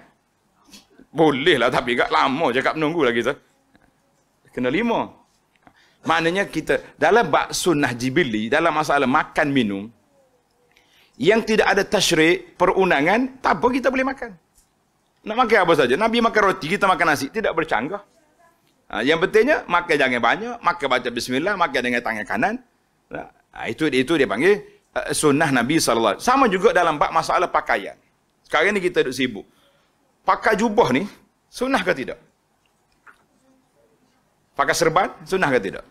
A: Boleh lah tapi agak lama cakap menunggu lagi tu. Kena lima. Maknanya kita dalam bak sunnah jibili, dalam masalah makan minum, yang tidak ada tashrik, perundangan, tak apa kita boleh makan. Nak makan apa saja. Nabi makan roti, kita makan nasi. Tidak bercanggah. Ha, yang pentingnya, makan jangan banyak. Makan baca bismillah, makan dengan tangan kanan. Ha, itu itu dia panggil eh, sunnah Nabi SAW. Sama juga dalam bab masalah pakaian. Sekarang ni kita duduk sibuk. Pakai jubah ni, sunnah ke tidak? Pakai serban, sunnah ke tidak?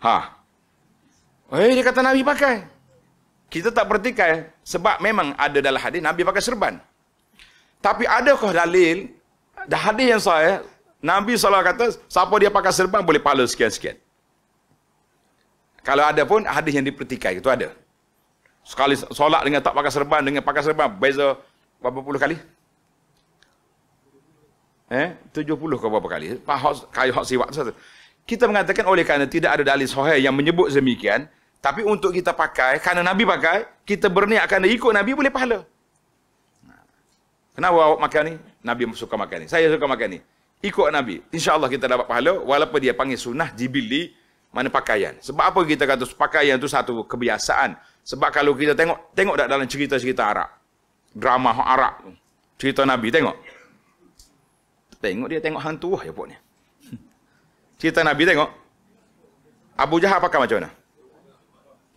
A: Ha. Eh dia kata Nabi pakai. Kita tak pertikai sebab memang ada dalam hadis Nabi pakai serban. Tapi ada kah dalil dah hadis yang saya eh? Nabi SAW kata siapa dia pakai serban boleh pahala sekian-sekian. Kalau ada pun hadis yang dipertikai itu ada. Sekali solat dengan tak pakai serban dengan pakai serban beza berapa puluh kali? Eh, 70 ke berapa kali? Pak kayu hak siwak satu. Kita mengatakan oleh kerana tidak ada dalil sahih yang menyebut demikian, tapi untuk kita pakai, kerana Nabi pakai, kita berniat kerana ikut Nabi boleh pahala. Kenapa awak makan ni? Nabi suka makan ni. Saya suka makan ni. Ikut Nabi. InsyaAllah kita dapat pahala walaupun dia panggil sunnah jibili mana pakaian. Sebab apa kita kata pakaian tu satu kebiasaan. Sebab kalau kita tengok, tengok tak dalam cerita-cerita Arab. Drama Arab. Cerita Nabi, tengok. Tengok dia tengok hantu lah ya pun ni. Cerita Nabi tengok. Abu Jahal pakai macam mana?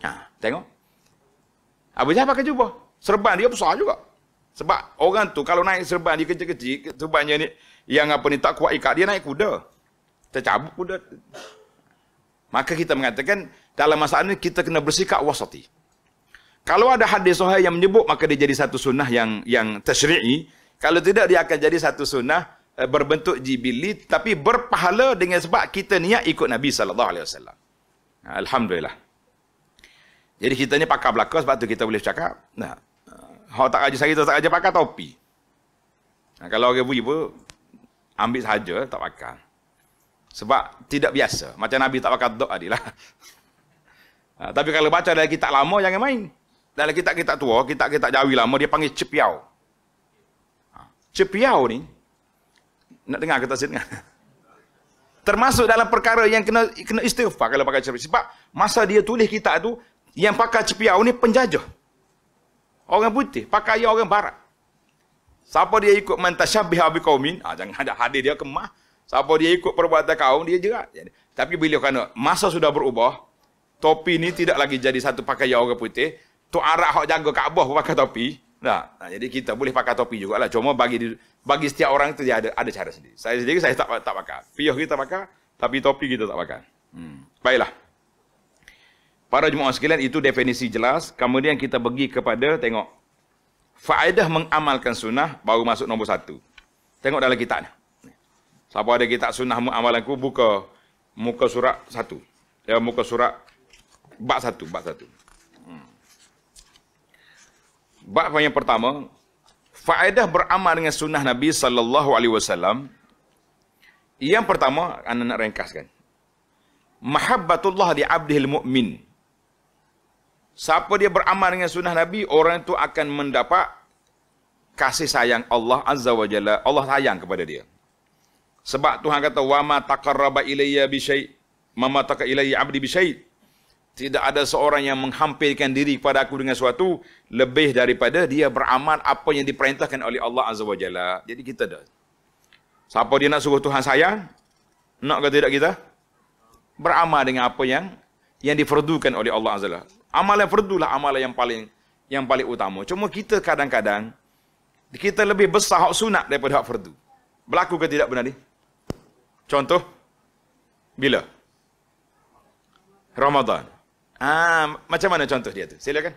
A: Ha, tengok. Abu Jahal pakai jubah. Serban dia besar juga. Sebab orang tu kalau naik serban dia kecil-kecil, serbannya ni yang apa ni tak kuat ikat dia naik kuda. Tercabut kuda. Maka kita mengatakan dalam masalah ini kita kena bersikap wasati. Kalau ada hadis sahih yang menyebut maka dia jadi satu sunnah yang yang tersyri'i. Kalau tidak dia akan jadi satu sunnah Eh, berbentuk jibilit tapi berpahala dengan sebab kita niat ikut Nabi sallallahu alaihi wasallam. Ha, alhamdulillah. Jadi kita ni pakai belaka sebab tu kita boleh cakap. Nah. Eh, Hau tak aja saya tak aja pakai topi. Nah, ha, kalau orang bui pun ambil saja tak pakai. Sebab tidak biasa. Macam Nabi tak pakai dok adilah. Nah, ha, tapi kalau baca dari kita lama jangan main. Dalam kita kita tua, kita kita jawi lama dia panggil cepiau. Cepiau ni nak dengar ke tak saya dengar? Termasuk dalam perkara yang kena kena istighfar kalau pakai cepiau. Sebab masa dia tulis kita tu, yang pakai cepiau ni penjajah. Orang putih, pakai yang orang barat. Siapa dia ikut mentasyabih abi kaumin, ah, jangan ada hadir dia kemah. Siapa dia ikut perbuatan kaum, dia jerat. Tapi beliau kena, masa sudah berubah, topi ni tidak lagi jadi satu pakaian orang putih. Tu arak hak jaga Kaabah pakai topi. Nah, nah, jadi kita boleh pakai topi juga lah. Cuma bagi bagi setiap orang itu ada ada cara sendiri. Saya sendiri saya tak tak pakai. Pioh kita pakai, tapi topi kita tak pakai. Hmm. Baiklah. Para jemaah sekalian itu definisi jelas. Kemudian kita pergi kepada tengok faedah mengamalkan sunnah baru masuk nombor satu. Tengok dalam kitab ni. Siapa ada kitab sunnah mengamalanku buka muka surat satu. Ya, muka surat bab satu, bab satu. Bab yang pertama, faedah beramal dengan sunnah Nabi sallallahu alaihi wasallam. Yang pertama, anda nak ringkaskan. Mahabbatullah di abdil mukmin. Siapa dia beramal dengan sunnah Nabi, orang itu akan mendapat kasih sayang Allah azza wa jalla. Allah sayang kepada dia. Sebab Tuhan kata wa ma taqarraba ilayya bi syai' ma ma taqa ilayya 'abdi bi syai' tidak ada seorang yang menghampirkan diri kepada aku dengan suatu lebih daripada dia beramal apa yang diperintahkan oleh Allah Azza wa Jalla. Jadi kita dah. Siapa dia nak suruh Tuhan saya, Nak ke tidak kita? Beramal dengan apa yang yang diferdukan oleh Allah Azza wa Jalla. yang perdu lah amal yang paling yang paling utama. Cuma kita kadang-kadang kita lebih besar hak sunat daripada hak perdu. Berlaku ke tidak benar ni? Contoh bila? Ramadan. Ah, macam mana contoh dia tu? Silakan.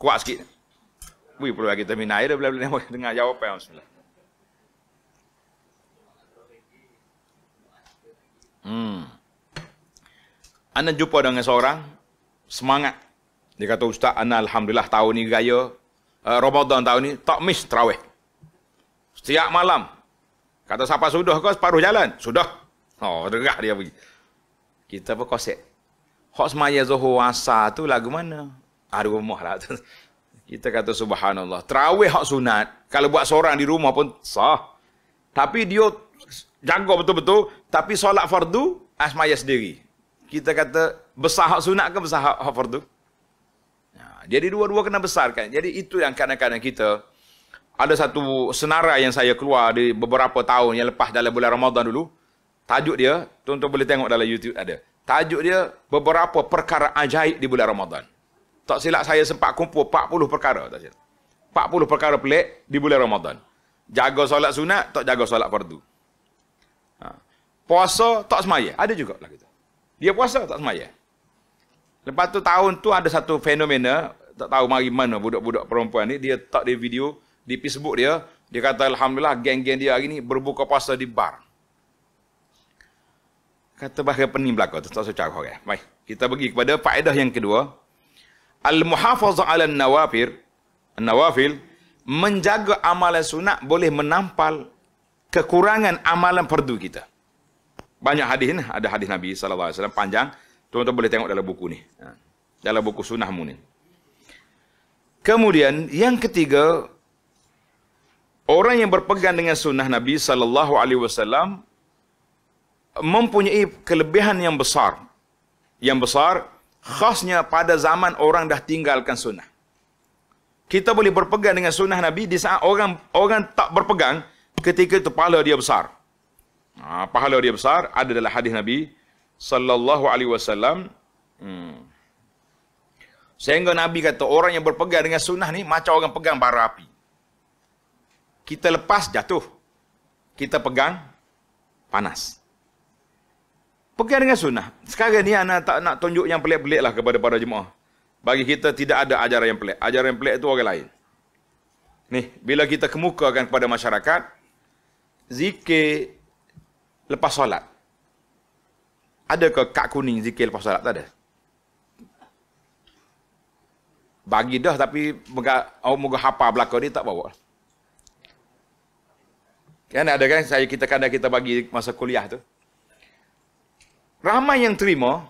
A: Kuat sikit. Bui perlu lagi kita minai dah bila-bila dengar jawapan yang eh, sebelah. Hmm. Anda jumpa dengan seorang semangat. Dia kata ustaz, "Ana alhamdulillah tahun ni gaya uh, eh, Ramadan tahun ni tak miss tarawih." Setiap malam. Kata siapa sudah ke separuh jalan? Sudah. Oh, derah dia pergi kita apa kosek. Hak semaya zuhur asar tu lagu mana? Ah, di rumah lah tu. Kita kata subhanallah. Terawih hak sunat. Kalau buat seorang di rumah pun sah. Tapi dia jaga betul-betul. Tapi solat fardu asmaya sendiri. Kita kata besar hak sunat ke besar hak, hak fardu? Nah, ya, jadi dua-dua kena besarkan. Jadi itu yang kadang-kadang kita ada satu senarai yang saya keluar di beberapa tahun yang lepas dalam bulan Ramadan dulu. Tajuk dia, tuan-tuan boleh tengok dalam YouTube ada. Tajuk dia, beberapa perkara ajaib di bulan Ramadan. Tak silap saya sempat kumpul 40 perkara. Tak silap. 40 perkara pelik di bulan Ramadan. Jaga solat sunat, tak jaga solat fardu. Ha. Puasa tak semaya. Ada juga lah kita. Dia puasa tak semaya. Lepas tu tahun tu ada satu fenomena, tak tahu mari mana budak-budak perempuan ni, dia tak di video, di Facebook dia, dia kata Alhamdulillah geng-geng dia hari ni berbuka puasa di bar kata bahagian pening belaka tu tak secara orang. Baik, kita bagi kepada faedah yang kedua. Al muhafazah ala nawafir, nawafil menjaga amalan sunat boleh menampal kekurangan amalan perdu kita. Banyak hadis ni, ada hadis Nabi saw panjang. Tuan-tuan boleh tengok dalam buku ni. Ha, dalam buku Sunnah Munin. Kemudian yang ketiga orang yang berpegang dengan sunnah Nabi sallallahu alaihi wasallam mempunyai kelebihan yang besar. Yang besar khasnya pada zaman orang dah tinggalkan sunnah. Kita boleh berpegang dengan sunnah Nabi di saat orang orang tak berpegang ketika itu pahala dia besar. Ha, pahala dia besar ada dalam hadis Nabi sallallahu alaihi wasallam. Hmm. Sehingga Nabi kata orang yang berpegang dengan sunnah ni macam orang pegang bara api. Kita lepas jatuh. Kita pegang panas. Pegang dengan sunnah. Sekarang ni anak tak nak tunjuk yang pelik-pelik lah kepada para jemaah. Bagi kita tidak ada ajaran yang pelik. Ajaran yang pelik itu orang lain. Ni, bila kita kemukakan kepada masyarakat, zikir lepas solat. Ada ke kak kuning zikir lepas solat? Tak ada. Bagi dah tapi moga, oh, moga hapa belakang ni tak bawa. Kan ada kan saya kita kadang kan kita bagi masa kuliah tu. Ramai yang terima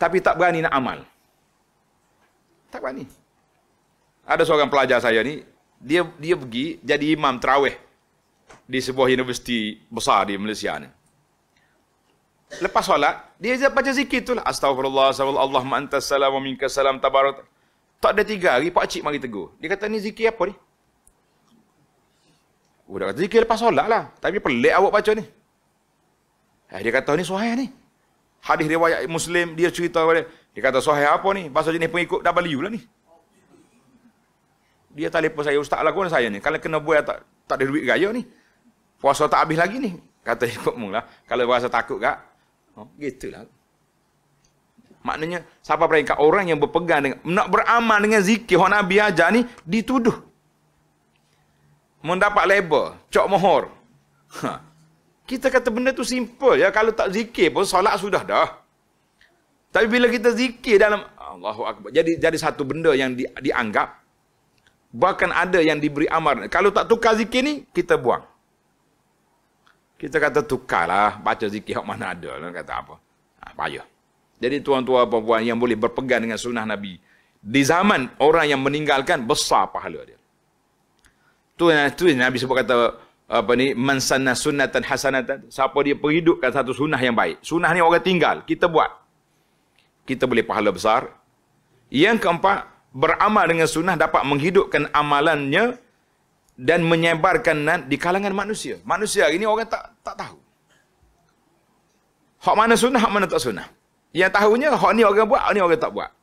A: tapi tak berani nak amal. Tak berani. Ada seorang pelajar saya ni, dia dia pergi jadi imam terawih di sebuah universiti besar di Malaysia ni. Lepas solat, dia dia baca zikir tu lah. Astagfirullah, astagfirullah, Allahumma antas salam wa minkas salam tabarak. Tak ada tiga hari, Pak Cik mari tegur. Dia kata, ni zikir apa ni? Budak kata, zikir lepas solat lah. Tapi pelik awak baca ni. Eh, dia kata, ni suhaya ni hadis riwayat Muslim dia cerita kepada dia kata sahih apa ni bahasa jenis pengikut W lah ni dia telefon saya ustaz lagu kena saya ni kalau kena buat tak tak ada duit gaya ni puasa tak habis lagi ni kata ikut mula kalau rasa takut gak oh gitulah maknanya siapa peringkat orang yang berpegang dengan nak beramal dengan zikir orang nabi aja ni dituduh mendapat label cok mohor ha. Kita kata benda tu simple ya. Kalau tak zikir pun solat sudah dah. Tapi bila kita zikir dalam Allahu Akbar. Jadi jadi satu benda yang di, dianggap bahkan ada yang diberi amaran. Kalau tak tukar zikir ni kita buang. Kita kata tukarlah baca zikir hak mana ada lah kata apa. Ah ha, payah. Jadi tuan-tuan puan-puan yang boleh berpegang dengan sunnah Nabi di zaman orang yang meninggalkan besar pahala dia. Tu tu Nabi sebut kata apa ni mansana sunnatan hasanatan siapa dia perhidupkan satu sunnah yang baik sunnah ni orang tinggal kita buat kita boleh pahala besar yang keempat beramal dengan sunnah dapat menghidupkan amalannya dan menyebarkan di kalangan manusia manusia hari ni orang tak tak tahu hak mana sunnah hak mana tak sunnah yang tahunya hak ni orang buat hak ni orang tak buat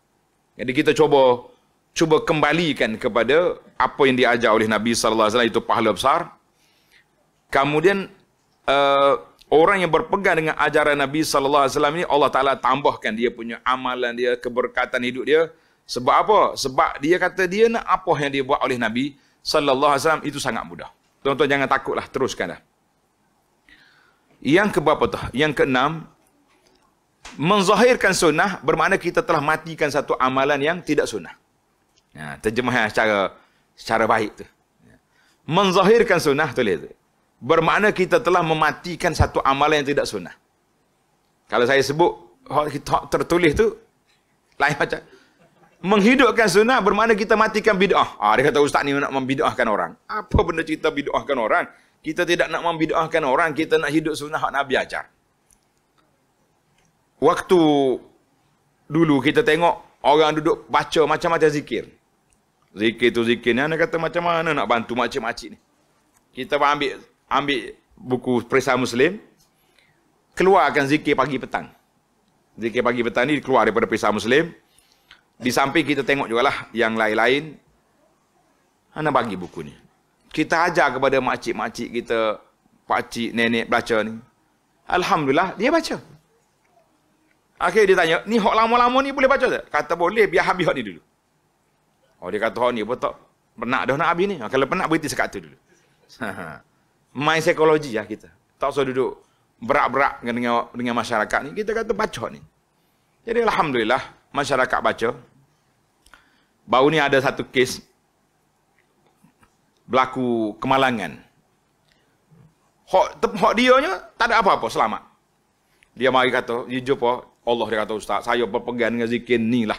A: jadi kita cuba cuba kembalikan kepada apa yang diajar oleh Nabi sallallahu alaihi wasallam itu pahala besar kemudian uh, orang yang berpegang dengan ajaran Nabi sallallahu alaihi wasallam ini Allah Taala tambahkan dia punya amalan dia keberkatan hidup dia sebab apa sebab dia kata dia nak apa yang dia buat oleh Nabi sallallahu alaihi wasallam itu sangat mudah tuan-tuan jangan takutlah teruskanlah yang ke keberapa tu yang keenam menzahirkan sunnah bermakna kita telah matikan satu amalan yang tidak sunnah ya, terjemahan secara secara baik tu ya. menzahirkan sunnah tu tu bermakna kita telah mematikan satu amalan yang tidak sunnah. Kalau saya sebut tertulis tu lain macam menghidupkan sunnah bermakna kita matikan bid'ah. Ah dia kata ustaz ni nak membid'ahkan orang. Apa benda cerita bid'ahkan orang? Kita tidak nak membid'ahkan orang, kita nak hidup sunnah hak Nabi ajar. Waktu dulu kita tengok orang duduk baca macam-macam zikir. Zikir tu zikir ni anak kata macam mana nak bantu macam-macam ni. Kita ambil ambil buku perisai muslim keluarkan zikir pagi petang zikir pagi petang ni keluar daripada perisai muslim di samping kita tengok juga lah yang lain-lain Ana bagi buku ni kita ajar kepada makcik-makcik kita pakcik nenek baca ni Alhamdulillah dia baca Akhirnya dia tanya, ni hok lama-lama ni boleh baca tak? Kata boleh, biar habis hok ni dulu. Oh dia kata hok ni pun tak penat dah nak habis ni. Kalau penat berhenti sekat tu dulu. main psikologi lah kita. Tak usah duduk berak-berak dengan, dengan masyarakat ni. Kita kata baca ni. Jadi Alhamdulillah masyarakat baca. Baru ni ada satu kes berlaku kemalangan. Hok, hok dia nya tak ada apa-apa selamat. Dia mari kata, dia jumpa Allah dia kata ustaz, saya berpegang dengan zikir ni lah.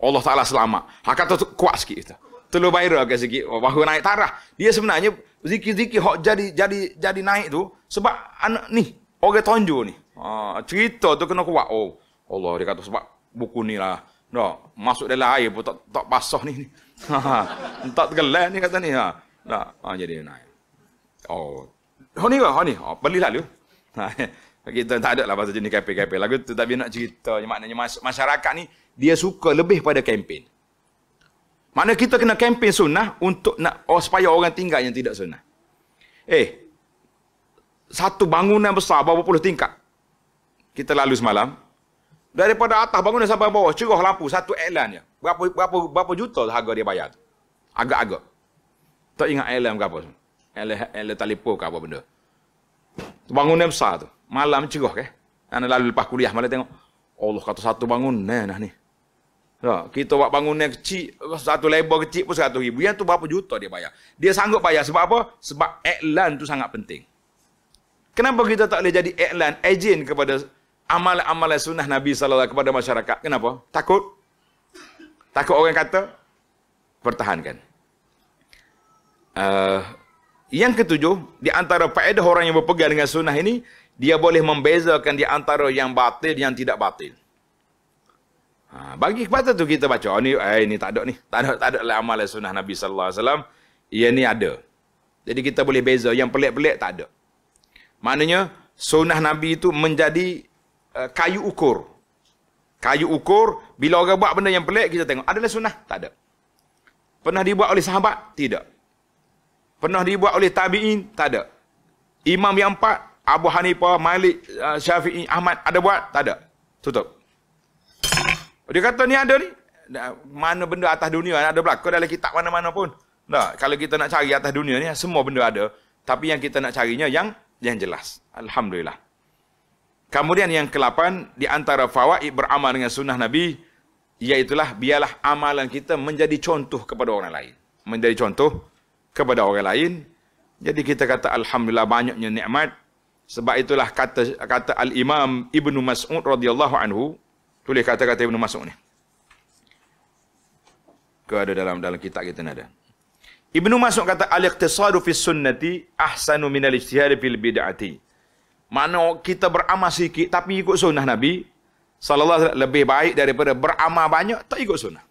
A: Allah Ta'ala selamat. Hak kata kuat sikit kita terlalu viral kat sikit bahawa naik tarah. Dia sebenarnya zikir-zikir hok jadi jadi jadi naik tu sebab anak ni orang tonjo ni. Ha, cerita tu kena kuat. Oh Allah dia kata sebab buku ni lah. No, masuk dalam air pun tak tak basah ni. Ha, ha. tak tergelar ni kata ni. Ha. Nah, ha, jadi naik. Oh. Ha ni ke? Ha ni. Ha, beli lalu. Ha, kita tak ada lah pasal jenis kapel-kapel. Lagu tu tapi nak cerita maknanya masyarakat ni dia suka lebih pada kempen. Mana kita kena kempen sunnah untuk nak oh, supaya orang tinggal yang tidak sunnah. Eh, satu bangunan besar berapa puluh tingkat. Kita lalu semalam. Daripada atas bangunan sampai bawah, cerah lampu, satu airline je. Berapa, berapa, berapa juta harga dia bayar tu. Agak-agak. Tak ingat airline berapa. Airline, telefon ke apa benda. Bangunan besar tu. Malam cerah ke. Okay? lalu lepas kuliah malam tengok. Allah kata satu bangunan nah ni. Ha, kita buat bangunan kecil, satu lebar kecil pun seratus ribu. Yang tu berapa juta dia bayar. Dia sanggup bayar sebab apa? Sebab iklan tu sangat penting. Kenapa kita tak boleh jadi iklan, ejen kepada amal-amal sunnah Nabi SAW kepada masyarakat? Kenapa? Takut? Takut orang kata? Pertahankan. Uh, yang ketujuh, di antara faedah orang yang berpegang dengan sunnah ini, dia boleh membezakan di antara yang batil dan yang tidak batil. Ha, bagi kepada tu kita baca, oh, ni, eh, ni tak ada ni. Tak ada, tak ada lah amal sunnah Nabi Sallallahu Alaihi Wasallam. Ia ni ada. Jadi kita boleh beza. Yang pelik-pelik tak ada. Maknanya, sunnah Nabi itu menjadi uh, kayu ukur. Kayu ukur, bila orang buat benda yang pelik, kita tengok. Adalah sunnah? Tak ada. Pernah dibuat oleh sahabat? Tidak. Pernah dibuat oleh tabi'in? Tak ada. Imam yang empat, Abu Hanifah, Malik, eh, Syafi'i, Ahmad, ada buat? Tak ada. Tutup. Dia kata ni ada ni. Mana benda atas dunia ada belaka dalam kitab mana-mana pun. tak kalau kita nak cari atas dunia ni semua benda ada, tapi yang kita nak carinya yang yang jelas. Alhamdulillah. Kemudian yang kelapan di antara fawaid beramal dengan sunnah Nabi ialah biarlah amalan kita menjadi contoh kepada orang lain. Menjadi contoh kepada orang lain. Jadi kita kata alhamdulillah banyaknya nikmat sebab itulah kata kata al-Imam Ibn Mas'ud radhiyallahu anhu Tulis kata-kata Ibn Mas'ud ni. Ke ada dalam dalam kitab kita ni ada. Ibn Mas'ud kata al-iqtisadu fi sunnati ahsanu min al-ijtihad fil bid'ati. Mana kita beramal sikit tapi ikut sunnah Nabi sallallahu alaihi wasallam lebih baik daripada beramal banyak tak ikut sunnah.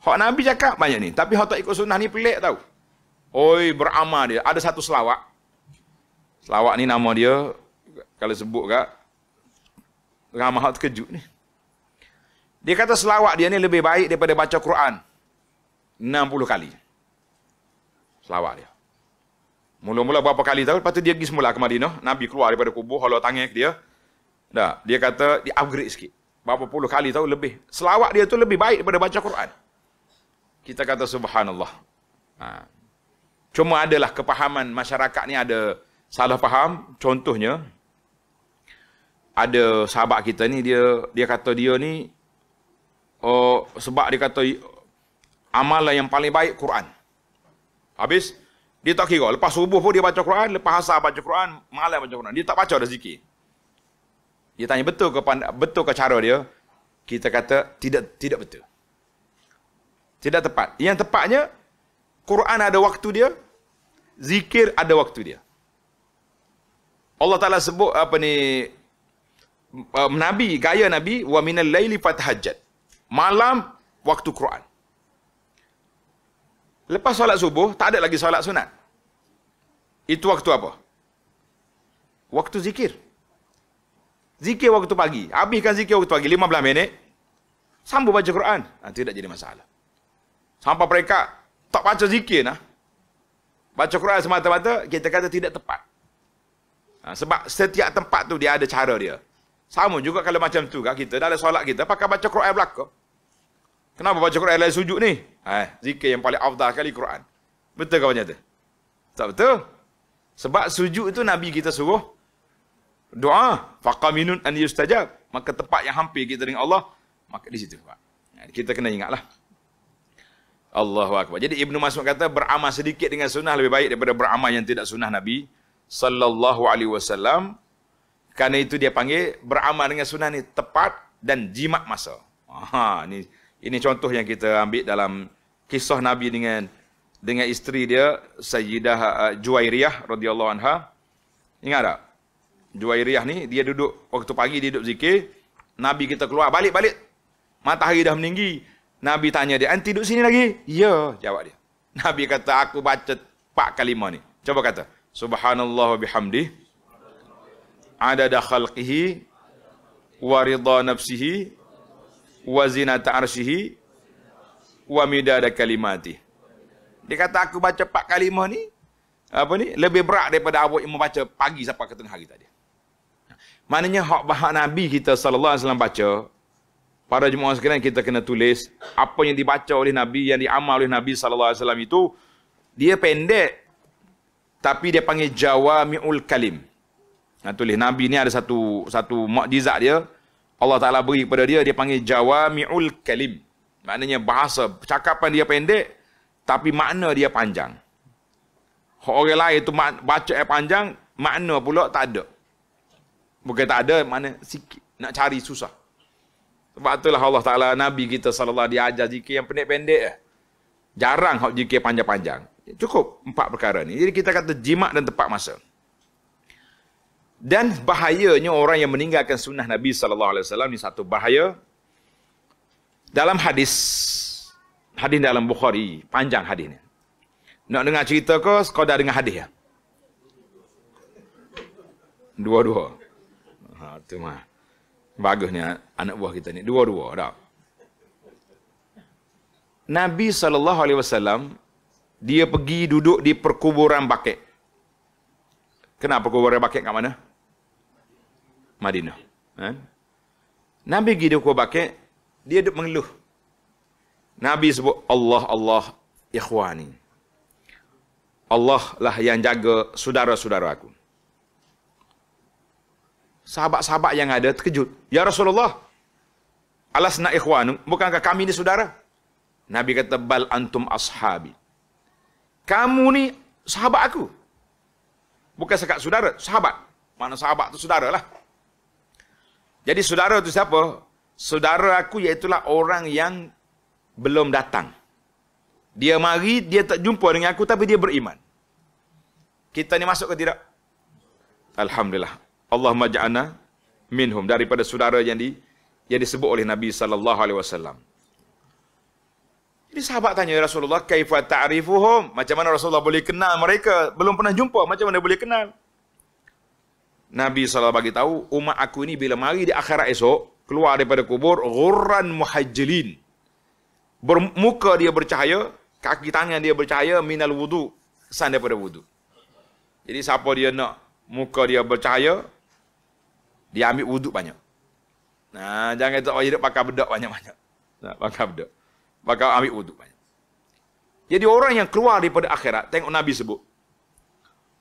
A: Hak Nabi cakap banyak ni tapi hak tak ikut sunnah ni pelik tau. Oi beramal dia ada satu selawak. Selawak ni nama dia kalau sebut kat Ramah terkejut ni. Dia kata selawat dia ni lebih baik daripada baca Quran. 60 kali. Selawat dia. Mula-mula berapa kali tahu, lepas tu dia pergi semula ke Madinah. Nabi keluar daripada kubur, halau tangan ke dia. Dah, dia kata dia upgrade sikit. Berapa puluh kali tahu lebih. Selawat dia tu lebih baik daripada baca Quran. Kita kata subhanallah. Ha. Cuma adalah kepahaman masyarakat ni ada salah faham. Contohnya, ada sahabat kita ni dia dia kata dia ni oh uh, sebab dia kata amalan lah yang paling baik Quran. Habis dia tak kira lepas subuh pun dia baca Quran, lepas asar baca Quran, malam baca Quran. Dia tak baca dah zikir. Dia tanya betul ke betul ke cara dia? Kita kata tidak tidak betul. Tidak tepat. Yang tepatnya Quran ada waktu dia, zikir ada waktu dia. Allah Taala sebut apa ni uh, nabi gaya nabi wa minal laili fatahajjat malam waktu Quran lepas solat subuh tak ada lagi solat sunat itu waktu apa waktu zikir zikir waktu pagi habiskan zikir waktu pagi 15 minit sambung baca Quran nah, ha, tidak jadi masalah sampai mereka tak baca zikir nah baca Quran semata-mata kita kata tidak tepat ha, sebab setiap tempat tu dia ada cara dia. Sama juga kalau macam tu kan kita dalam solat kita pakai baca Quran belaka. Kenapa baca Quran dalam sujud ni? Ha, zikir yang paling afdal kali Quran. Betul ke macam tu? Tak betul. Sebab sujud tu Nabi kita suruh doa faqaminun an yustajab. Maka tempat yang hampir kita dengan Allah maka di situ. pak ha, Kita kena ingatlah. Allahu akbar. Jadi Ibnu Mas'ud kata beramal sedikit dengan sunnah lebih baik daripada beramal yang tidak sunnah Nabi sallallahu alaihi wasallam Karena itu dia panggil beramal dengan sunnah ni tepat dan jimat masa. Ha, ini ini contoh yang kita ambil dalam kisah Nabi dengan dengan isteri dia Sayyidah uh, Juwairiyah radhiyallahu anha. Ingat tak? Juwairiyah ni dia duduk waktu pagi dia duduk zikir, Nabi kita keluar balik-balik. Matahari dah meninggi. Nabi tanya dia, "Anti duduk sini lagi?" "Ya," jawab dia. Nabi kata, "Aku baca empat kalimah ni." Cuba kata, "Subhanallah wa bihamdihi" adada khalqihi wa ridha nafsihi wa zinata arsihi wa midada kalimatih. Dia kata aku baca empat kalimah ni apa ni lebih berat daripada awak yang membaca pagi sampai ke tengah hari tadi. Maknanya hak bahak Nabi kita sallallahu alaihi wasallam baca pada jemaah sekalian kita kena tulis apa yang dibaca oleh Nabi yang diamal oleh Nabi sallallahu alaihi wasallam itu dia pendek tapi dia panggil jawami'ul kalim. Nah ha, tulis Nabi ni ada satu satu mukjizat dia. Allah Taala beri kepada dia dia panggil Jawami'ul Kalim. Maknanya bahasa percakapan dia pendek tapi makna dia panjang. Orang lain tu baca yang panjang, makna pula tak ada. Bukan tak ada, makna sikit. Nak cari susah. Sebab itulah Allah Ta'ala Nabi kita salallah dia ajar zikir yang pendek-pendek. Jarang hak zikir panjang-panjang. Cukup empat perkara ni. Jadi kita kata jimat dan tepat masa. Dan bahayanya orang yang meninggalkan sunnah Nabi sallallahu alaihi wasallam ini satu bahaya. Dalam hadis hadis dalam Bukhari, panjang hadis ini Nak dengar cerita ke sekadar dengan hadis ya? Dua-dua. Ha tu mah. Bagusnya anak buah kita ni dua-dua dah. Nabi sallallahu alaihi wasallam dia pergi duduk di perkuburan Baqi. Kenapa perkuburan Baqi kat mana? Madinah. Kan? Nabi pergi dia ke dia duduk mengeluh. Nabi sebut, Allah, Allah, ikhwani. Allah lah yang jaga saudara-saudara aku. Sahabat-sahabat yang ada terkejut. Ya Rasulullah, nak ikhwanu, bukankah kami ni saudara? Nabi kata, bal antum ashabi. Kamu ni sahabat aku. Bukan sekat saudara, sahabat. Mana sahabat tu saudara lah. Jadi saudara itu siapa? Saudara aku iaitulah orang yang belum datang. Dia mari, dia tak jumpa dengan aku tapi dia beriman. Kita ni masuk ke tidak? Alhamdulillah. Allah ja'ana minhum daripada saudara yang di yang disebut oleh Nabi saw. Jadi sahabat tanya ya Rasulullah, kaifat ta'rifuhum?" Macam mana Rasulullah boleh kenal mereka? Belum pernah jumpa, macam mana boleh kenal? Nabi SAW bagi tahu umat aku ini bila mari di akhirat esok keluar daripada kubur ghurran muhajjalin. Bermuka dia bercahaya, kaki tangan dia bercahaya minal wudu, sang daripada wudu. Jadi siapa dia nak muka dia bercahaya dia ambil wudu banyak. Nah, jangan tak wajib oh, pakai bedak banyak-banyak. Tak pakai bedak. Pakai ambil wudu banyak. Jadi orang yang keluar daripada akhirat, tengok Nabi sebut,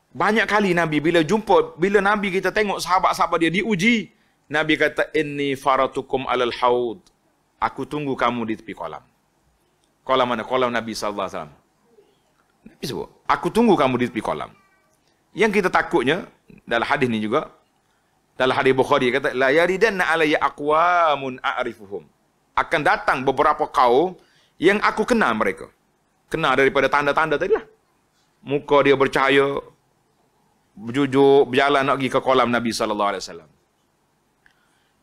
A: banyak kali Nabi bila jumpa, bila Nabi kita tengok sahabat-sahabat dia diuji, Nabi kata inni faratukum alal haud. Aku tunggu kamu di tepi kolam. Kolam mana? Kolam Nabi sallallahu alaihi wasallam. Nabi sebut, aku tunggu kamu di tepi kolam. Yang kita takutnya dalam hadis ni juga dalam hadis Bukhari kata la yaridanna alayya aqwamun a'rifuhum. Akan datang beberapa kaum yang aku kenal mereka. Kenal daripada tanda-tanda tadi lah. Muka dia bercahaya, berjujuk berjalan nak pergi ke kolam Nabi saw.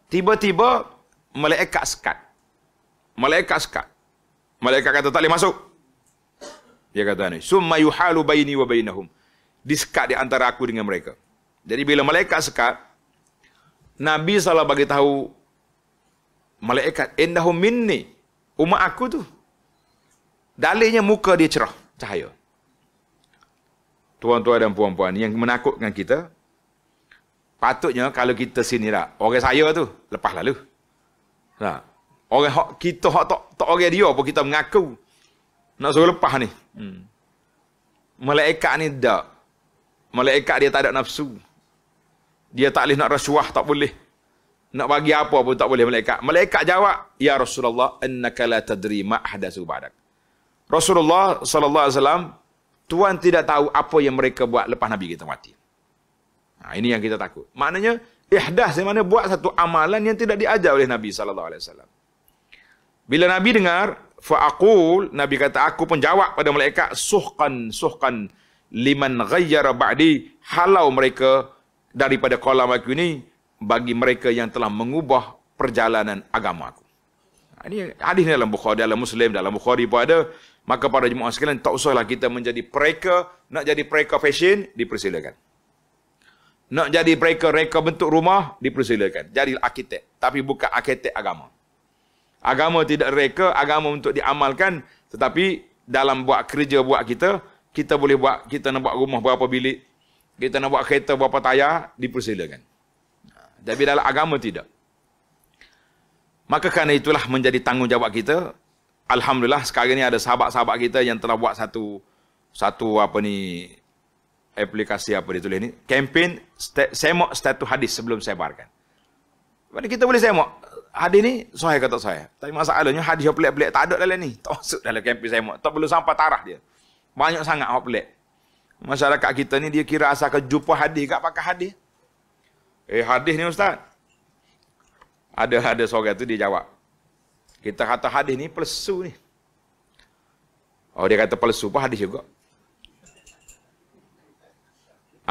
A: Tiba-tiba malaikat sekat. Malaikat sekat. Malaikat kata tak boleh masuk. Dia kata ni, summa yuhalu baini wa bainahum. Disekat di antara aku dengan mereka. Jadi bila malaikat sekat, Nabi saw bagi tahu malaikat innahum minni. Umat aku tu. Dalilnya muka dia cerah, cahaya tuan-tuan dan puan-puan yang menakutkan kita patutnya kalau kita sini lah orang saya tu lepas lalu nah ha. orang hak kita hak tak tak orang dia apa kita mengaku nak suruh lepas ni hmm. malaikat ni dak malaikat dia tak ada nafsu dia tak boleh nak rasuah tak boleh nak bagi apa pun tak boleh malaikat malaikat jawab ya rasulullah innaka la tadri ma hadasu ba'dak rasulullah sallallahu alaihi wasallam Tuhan tidak tahu apa yang mereka buat lepas Nabi kita mati. Ha, ini yang kita takut. Maknanya, ihdah di mana buat satu amalan yang tidak diajar oleh Nabi SAW. Bila Nabi dengar, fa'akul, Nabi kata, aku pun jawab pada mereka. suhkan, suhkan, liman ghayyara ba'di, halau mereka daripada kolam aku ini, bagi mereka yang telah mengubah perjalanan agama aku. Ha, ini hadis ni dalam Bukhari, dalam Muslim, dalam Bukhari pun ada, Maka pada jemaah sekalian, tak usahlah kita menjadi preka, nak jadi preka fashion, dipersilakan. Nak jadi preka reka bentuk rumah, dipersilakan. Jadi arkitek. Tapi bukan arkitek agama. Agama tidak reka, agama untuk diamalkan. Tetapi dalam buat kerja buat kita, kita boleh buat, kita nak buat rumah berapa bilik, kita nak buat kereta berapa tayar, dipersilakan. Tapi dalam agama tidak. Maka kerana itulah menjadi tanggungjawab kita alhamdulillah sekarang ni ada sahabat-sahabat kita yang telah buat satu satu apa ni aplikasi apa dia tulis ni kempen semok satu hadis sebelum saya barkan. Mana kita boleh semok hadis ni sahih kata saya. Tapi masalahnya hadis yang pelik-pelik tak ada dalam ni. Tak masuk dalam kempen semok. Tak perlu sampai tarah dia. Banyak sangat hak pelik. Masyarakat kita ni dia kira asal ke jumpa hadis gak pakai hadis. Eh hadis ni ustaz. Ada ada seorang tu dia jawab. Kita kata hadis ni palsu ni. Oh dia kata palsu pun hadis juga.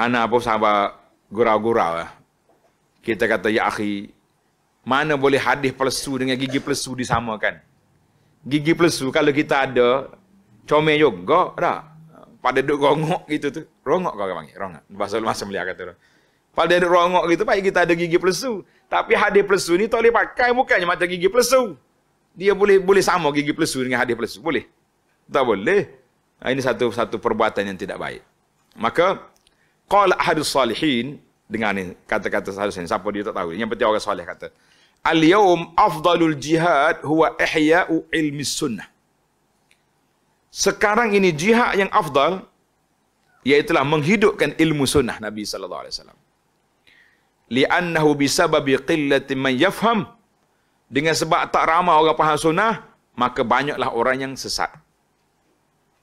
A: Anak apa sama gurau-gurau lah. Kita kata ya akhi, mana boleh hadis palsu dengan gigi palsu disamakan? Gigi palsu kalau kita ada, comel juga dah. Pada duduk rongok gitu tu. Rongok kau kan panggil? Rongok. Bahasa masa melihat kata tu. Pada duduk rongok gitu, baik kita ada gigi palsu. Tapi hadis palsu ni tak boleh pakai bukannya macam gigi palsu dia boleh boleh sama gigi palsu dengan hadiah palsu boleh tak boleh ah, ini satu satu perbuatan yang tidak baik maka qal ahadus salihin dengan ini, kata-kata salih siapa dia tak tahu yang penting orang soleh kata al yaum afdalul jihad huwa ihya'u ilmi sunnah sekarang ini jihad yang afdal iaitu lah menghidupkan ilmu sunnah Nabi sallallahu alaihi wasallam li'annahu bisababi qillati man yafham dengan sebab tak ramai orang faham sunnah, maka banyaklah orang yang sesat.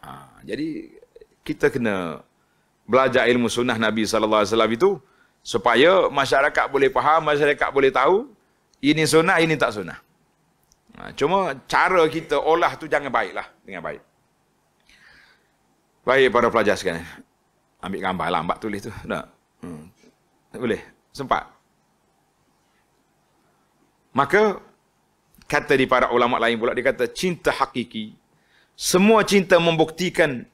A: Ha, jadi, kita kena belajar ilmu sunnah Nabi SAW itu supaya masyarakat boleh faham, masyarakat boleh tahu ini sunnah, ini tak sunnah. Ha, cuma cara kita olah tu jangan baiklah dengan baik. Baik para pelajar sekarang. Ambil gambar lambat tulis tu. Hmm. Tak? Hmm. boleh? Sempat? Maka kata di para ulama lain pula dia kata cinta hakiki semua cinta membuktikan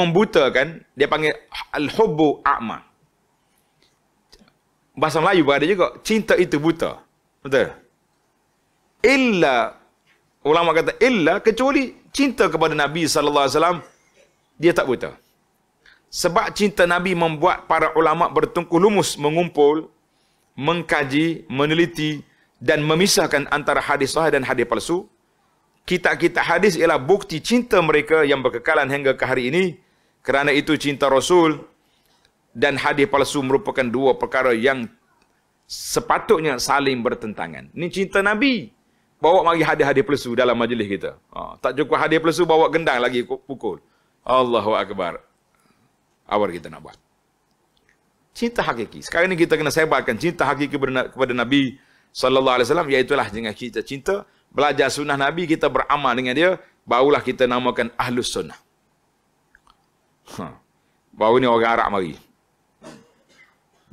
A: membutakan dia panggil al-hubbu a'ma bahasa Melayu pun ada juga cinta itu buta betul illa ulama kata illa kecuali cinta kepada Nabi sallallahu alaihi wasallam dia tak buta sebab cinta Nabi membuat para ulama bertungkul lumus mengumpul mengkaji meneliti dan memisahkan antara hadis sahih dan hadis palsu. Kitab-kitab hadis ialah bukti cinta mereka yang berkekalan hingga ke hari ini. Kerana itu cinta Rasul dan hadis palsu merupakan dua perkara yang sepatutnya saling bertentangan. Ini cinta Nabi. Bawa mari hadis-hadis palsu dalam majlis kita. Oh, tak cukup hadis palsu, bawa gendang lagi pukul. Allahu Akbar. Awal kita nak buat. Cinta hakiki. Sekarang ini kita kena sebarkan cinta hakiki kepada Nabi sallallahu alaihi wasallam iaitu lah dengan kita cinta belajar sunnah nabi kita beramal dengan dia barulah kita namakan ahlus sunnah ha baru ni orang Arab mari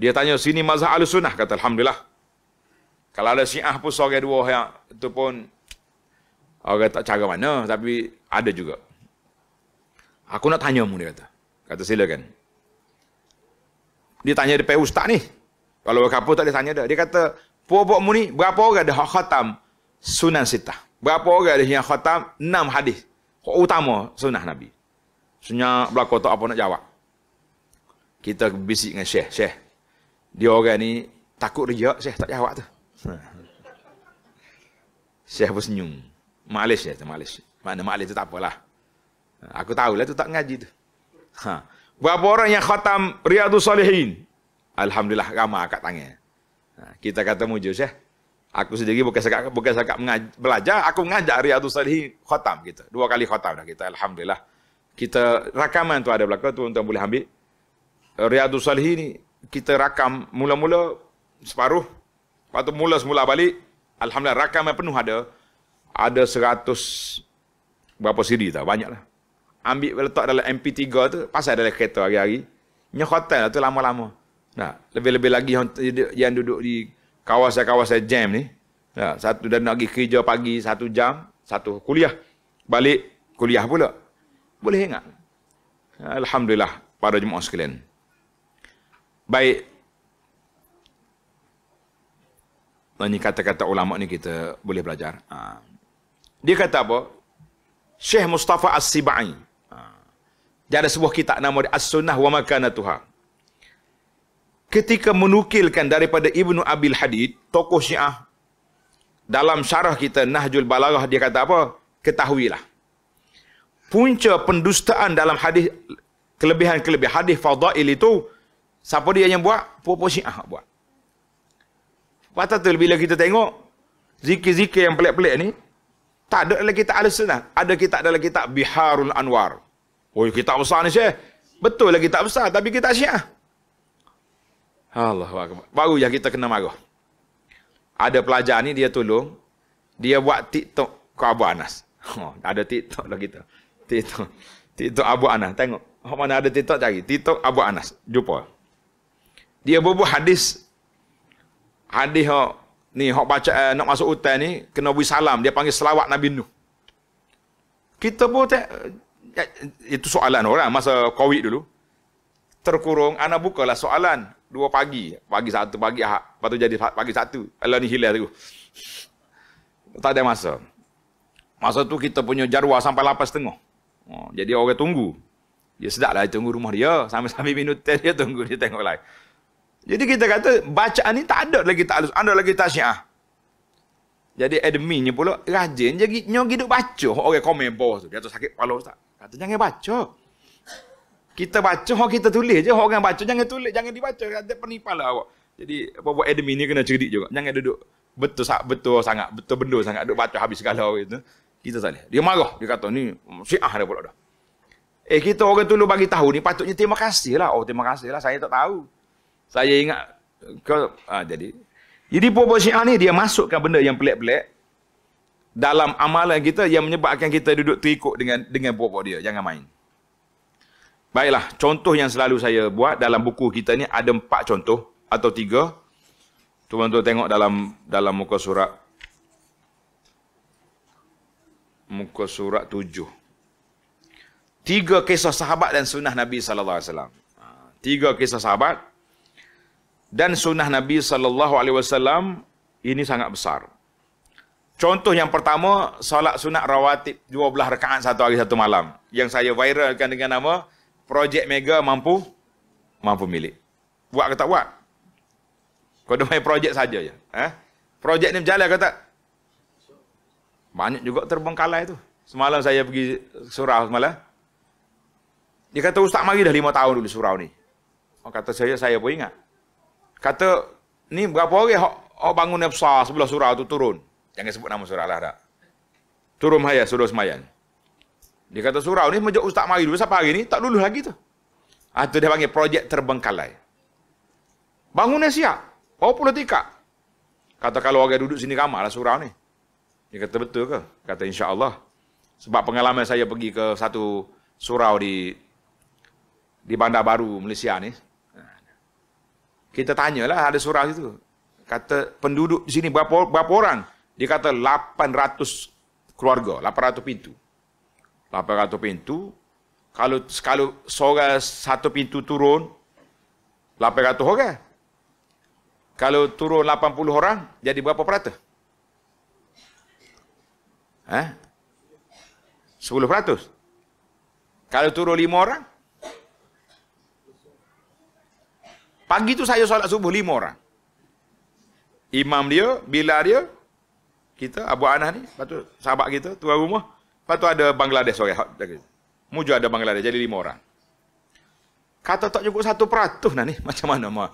A: dia tanya sini mazhab ahlus sunnah kata alhamdulillah kalau ada syiah pun seorang dua yang tu pun orang tak cara mana tapi ada juga aku nak tanya mu dia kata kata silakan dia tanya depan ustaz ni kalau berkapur tak dia tanya dia. Dia kata, Puak-puak muni, berapa orang ada hak khatam sunan sitah? Berapa orang ada yang khatam enam hadis? Hak utama sunnah Nabi. Sunnah belakang tak apa nak jawab. Kita bisik dengan Syekh. Syekh, dia orang ni takut riak, Syekh tak jawab tu. Syekh pun senyum. Malis Syekh tu, malis. Mana malis tu tak apalah. Aku tahu lah tu tak ngaji tu. Ha. Berapa orang yang khatam riadu Salihin? Alhamdulillah ramah kat tangan kita kata mujus ya. Aku sendiri bukan sekak bukan sekak belajar, aku mengajar Riyadhus Salihin khatam kita. Dua kali khatam dah kita alhamdulillah. Kita rakaman tu ada belaka tu tuan boleh ambil. Eh, Riyadhus Salihin ni kita rakam mula-mula separuh lepas tu mula semula balik. Alhamdulillah rakaman penuh ada. Ada seratus berapa CD tak banyaklah. Ambil letak dalam MP3 tu pasal dalam kereta hari-hari. Nyokotan tu lama-lama. Nah, lebih-lebih lagi yang duduk di kawasan-kawasan jam ni. Ya, satu dan nak pergi kerja pagi satu jam, satu kuliah. Balik kuliah pula. Boleh ingat. Alhamdulillah pada jemaah sekalian. Baik. Ini kata-kata ulama ni kita boleh belajar. Ha. Dia kata apa? Syekh Mustafa As-Siba'i. Ha. Dia ada sebuah kitab nama dia As-Sunnah wa Makanatuha ketika menukilkan daripada Ibnu Abil Hadid, tokoh Syiah dalam syarah kita Nahjul Balaghah dia kata apa? Ketahuilah. Punca pendustaan dalam hadis kelebihan-kelebihan hadis fadail itu siapa dia yang buat? Puak-puak Syiah buat. Patah tu bila kita tengok zikir-zikir yang pelik-pelik ni tak ada dalam kitab Al-Sunnah. Ada kitab dalam kitab Biharul Anwar. Oh, kitab besar ni Syekh. Betul lah kitab besar tapi kitab Syiah. Allah Akbar. Baru yang kita kena marah. Ada pelajar ni dia tolong. Dia buat TikTok ke Abu Anas. Oh, ada TikTok lah kita. TikTok. TikTok Abu Anas. Tengok. Oh, mana ada TikTok cari. TikTok Abu Anas. Jumpa. Dia berbuat hadis. Hadis yang ni hok baca eh, nak masuk hutan ni kena beri salam dia panggil selawat nabi nuh kita buat, eh, itu soalan orang masa covid dulu terkurung ana bukalah soalan dua pagi pagi satu pagi ahad lepas tu jadi pagi satu kalau ni hilang tu tak ada masa masa tu kita punya jadual sampai lapas setengah oh, jadi orang tunggu dia lah tunggu rumah dia sambil-sambil minum teh dia tunggu dia tengok lain jadi kita kata bacaan ni tak ada lagi tak ada lagi tak jadi adminnya pula rajin jadi nyogi duk baca orang komen bos tu dia tu sakit kepala ustaz kata jangan baca kita baca, orang kita tulis je. Orang baca, jangan tulis, jangan dibaca. Ada penipalah awak. Jadi, buat-buat admin ni kena cerdik juga. Jangan duduk betul betul sangat, betul benda sangat. Duduk baca habis segala orang itu. Kita tak boleh. Dia marah. Dia kata, ni syiah dia pula dah. Eh, kita orang tu lu bagi tahu ni, patutnya terima kasih lah. Oh, terima kasih lah. Saya tak tahu. Saya ingat, kau, ah, ha, jadi. Jadi, buat-buat syiah ni, dia masukkan benda yang pelik-pelik dalam amalan kita yang menyebabkan kita duduk terikut dengan dengan buat-buat dia jangan main Baiklah, contoh yang selalu saya buat dalam buku kita ni ada empat contoh atau tiga. Tuan-tuan tengok dalam dalam muka surat muka surat tujuh. Tiga kisah sahabat dan sunnah Nabi saw. Ha, tiga kisah sahabat dan sunnah Nabi saw ini sangat besar. Contoh yang pertama, salat sunat rawatib 12 rakaat satu hari satu malam yang saya viralkan dengan nama projek mega mampu mampu milik. Buat ke tak buat? Kau dah main projek saja je. Eh? Projek ni berjalan ke tak? Banyak juga terbengkalai tu. Semalam saya pergi surau semalam. Dia kata ustaz mari dah lima tahun dulu surau ni. Orang kata saya, saya pun ingat. Kata, ni berapa orang yang bangun yang besar sebelah surau tu turun. Jangan sebut nama surau lah tak. Turun maya, suruh semayang. Dia kata surau ni sejak ustaz mari dulu sampai hari ni tak lulus lagi tu. Ah tu dia panggil projek terbengkalai. Bangunnya siap. Bawa puluh tingkat. Kata kalau orang duduk sini ramai lah surau ni. Dia kata betul ke? Kata insya Allah. Sebab pengalaman saya pergi ke satu surau di di Bandar Baru Malaysia ni. Kita tanyalah ada surau situ. Kata penduduk di sini berapa, berapa orang? Dia kata 800 keluarga, 800 pintu. 800 pintu. Kalau kalau seorang satu pintu turun, 800 orang. Kalau turun 80 orang, jadi berapa perata? Ha? Eh? 10 peratus. Kalau turun 5 orang, pagi tu saya solat subuh 5 orang. Imam dia, bila dia, kita, Abu Anah ni, lepas sahabat kita, tuan rumah, Lepas tu ada Bangladesh sorry. Muju ada Bangladesh jadi lima orang. Kata tak cukup satu peratus nah ni macam mana mah?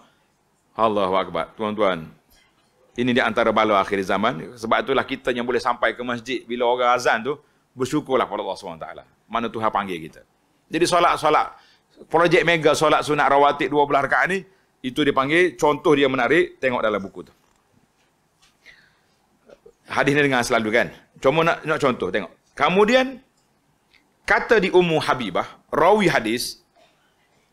A: Allahu akbar. Tuan-tuan. Ini di antara bala akhir zaman. Sebab itulah kita yang boleh sampai ke masjid bila orang azan tu bersyukurlah kepada Allah SWT. Mana Tuhan panggil kita. Jadi solat-solat projek mega solat sunat rawatib dua belah rakaat ni itu dipanggil contoh dia menarik tengok dalam buku tu. Hadis ni dengar selalu kan. Cuma nak nak contoh tengok. Kemudian kata di Ummu Habibah, rawi hadis,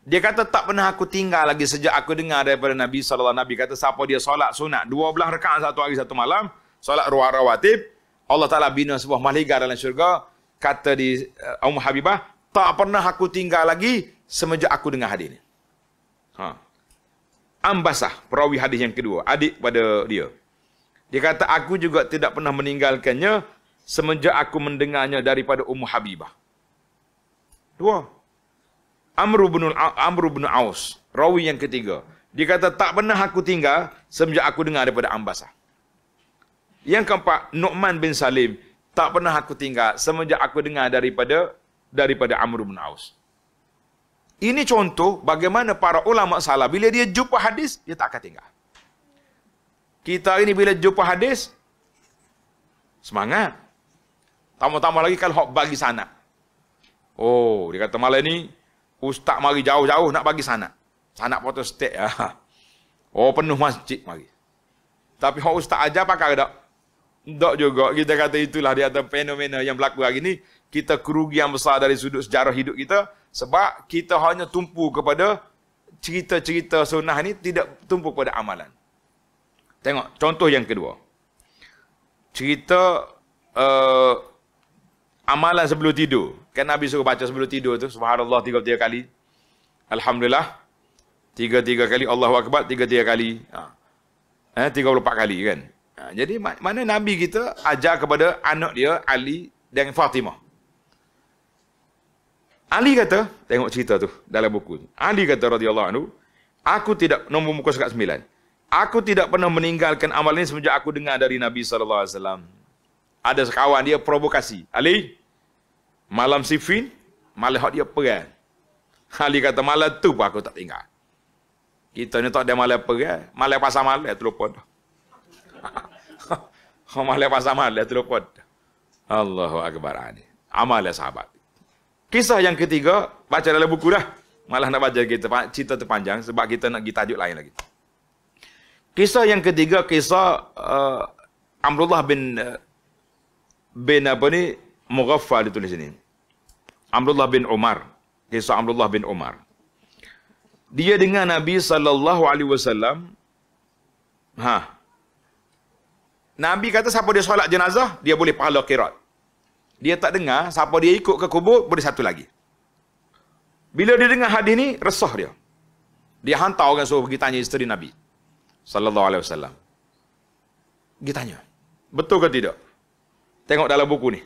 A: dia kata tak pernah aku tinggal lagi sejak aku dengar daripada Nabi sallallahu alaihi wasallam kata siapa dia solat sunat 12 rakaat satu hari satu malam, solat rawatib, Allah Taala bina sebuah malaikat dalam syurga, kata di eh, Ummu Habibah, tak pernah aku tinggal lagi semenjak aku dengar hadis ini. Ha. Ambasah, perawi hadis yang kedua, adik pada dia. Dia kata aku juga tidak pernah meninggalkannya semenjak aku mendengarnya daripada Ummu Habibah. Dua. Amr bin Amr bin Aus, rawi yang ketiga. Dia kata tak pernah aku tinggal semenjak aku dengar daripada Ambasah. Yang keempat, Nu'man bin Salim tak pernah aku tinggal semenjak aku dengar daripada daripada Amr bin Aus. Ini contoh bagaimana para ulama salah bila dia jumpa hadis dia tak akan tinggal. Kita ini bila jumpa hadis semangat Tambah-tambah lagi kalau hok bagi sana. Oh, dia kata malam ni ustaz mari jauh-jauh nak bagi sana. Sana foto stek ya. Oh, penuh masjid mari. Tapi hok ustaz aja pakai dak? Dak juga. Kita kata itulah dia ada fenomena yang berlaku hari ni. Kita kerugian besar dari sudut sejarah hidup kita sebab kita hanya tumpu kepada cerita-cerita sunnah ni tidak tumpu kepada amalan. Tengok contoh yang kedua. Cerita uh, amalan sebelum tidur. Kan Nabi suruh baca sebelum tidur tu. Subhanallah tiga tiga kali. Alhamdulillah. Tiga tiga kali. Allahu Akbar tiga tiga kali. Ha. Eh, tiga puluh empat kali kan. Ha, jadi mana Nabi kita ajar kepada anak dia Ali dan Fatimah. Ali kata, tengok cerita tu dalam buku. Ali kata radhiyallahu anhu, aku tidak nombor muka surat sembilan. Aku tidak pernah meninggalkan amalan ini semenjak aku dengar dari Nabi saw. Ada sekawan dia provokasi. Ali, Malam sifin, malam hak dia perang. Ali kata malam tu pun aku tak tinggal. Kita ni tak ada malam perang, malam pasal malam tu lupa dah. Ha malam pasal malam tu lupa dah. Allahu akbar ani. Ah, Amal sahabat. Kisah yang ketiga, baca dalam buku dah. Malah nak baca kita cerita terpanjang sebab kita nak pergi tajuk lain lagi. Kisah yang ketiga, kisah uh, Amrullah bin uh, bin apa ni, Mughaffa ditulis ini. Amrullah bin Umar. Kisah Amrullah bin Umar. Dia dengar Nabi saw. ha. Nabi kata siapa dia solat jenazah, dia boleh pahala kirat. Dia tak dengar, siapa dia ikut ke kubur, boleh satu lagi. Bila dia dengar hadis ni, resah dia. Dia hantar orang suruh pergi tanya isteri Nabi sallallahu alaihi wasallam. Dia tanya, betul ke tidak? Tengok dalam buku ni.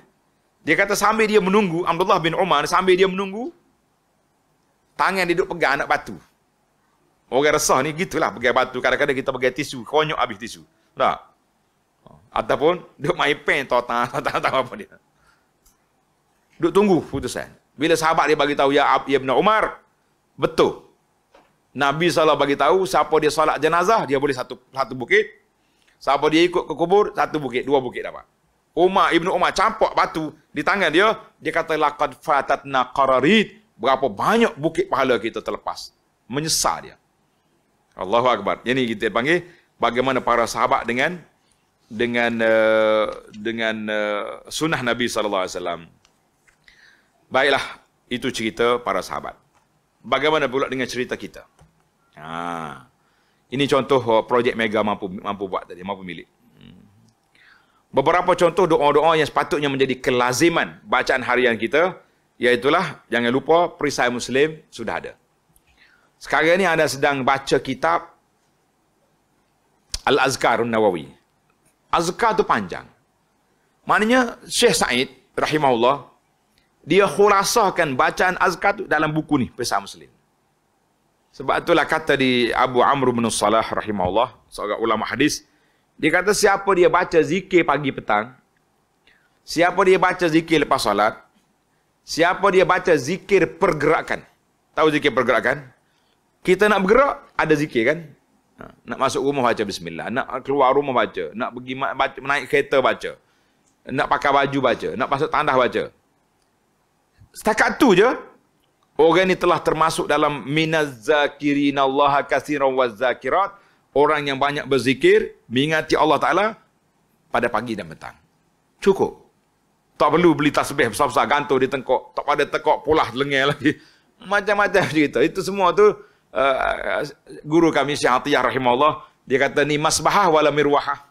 A: Dia kata sambil dia menunggu, Abdullah bin Umar sambil dia menunggu, tangan dia duduk pegang anak batu. Orang resah ni gitulah pegang batu. Kadang-kadang kita pegang tisu, konyok habis tisu. Tak? Ataupun duduk main pen, tahu tak tahu, tahu, tahu apa dia. Duduk tunggu putusan. Bila sahabat dia bagi tahu ya, ya Ibn Umar, betul. Nabi SAW bagi tahu siapa dia salat jenazah, dia boleh satu satu bukit. Siapa dia ikut ke kubur, satu bukit, dua bukit dapat. Umar Ibn Umar campak batu di tangan dia. Dia kata, Laqad fatatna qararid. Berapa banyak bukit pahala kita terlepas. Menyesal dia. Allahu Akbar. Ini kita panggil bagaimana para sahabat dengan dengan eh, dengan eh, sunnah Nabi saw. Baiklah, itu cerita para sahabat. Bagaimana pula dengan cerita kita? Ha. Ini contoh eh, projek Mega mampu mampu buat tadi, mampu milik. Beberapa contoh doa-doa yang sepatutnya menjadi kelaziman bacaan harian kita, iaitulah jangan lupa perisai Muslim sudah ada. Sekarang ini anda sedang baca kitab Al-Azkarun Nawawi. Azkar itu panjang. Maknanya Syekh Said rahimahullah, dia khulasahkan bacaan azkar itu dalam buku ni, perisai Muslim. Sebab itulah kata di Abu Amr bin Salah rahimahullah, seorang ulama hadis, dia kata siapa dia baca zikir pagi petang, siapa dia baca zikir lepas solat, siapa dia baca zikir pergerakan. Tahu zikir pergerakan? Kita nak bergerak, ada zikir kan? Ha, nak masuk rumah baca bismillah, nak keluar rumah baca, nak pergi baca, naik kereta baca, nak pakai baju baca, nak masuk tandas baca. Setakat tu je, orang ni telah termasuk dalam minaz zakirina Allah kathiran zakirat, orang yang banyak berzikir, mengingati Allah Ta'ala pada pagi dan petang. Cukup. Tak perlu beli tasbih besar-besar, gantung di tengkok. Tak ada tekok, pula, lengah lagi. Macam-macam cerita. Itu semua tu uh, guru kami Syekh Atiyah rahimahullah dia kata ni masbahah wala mirwahah.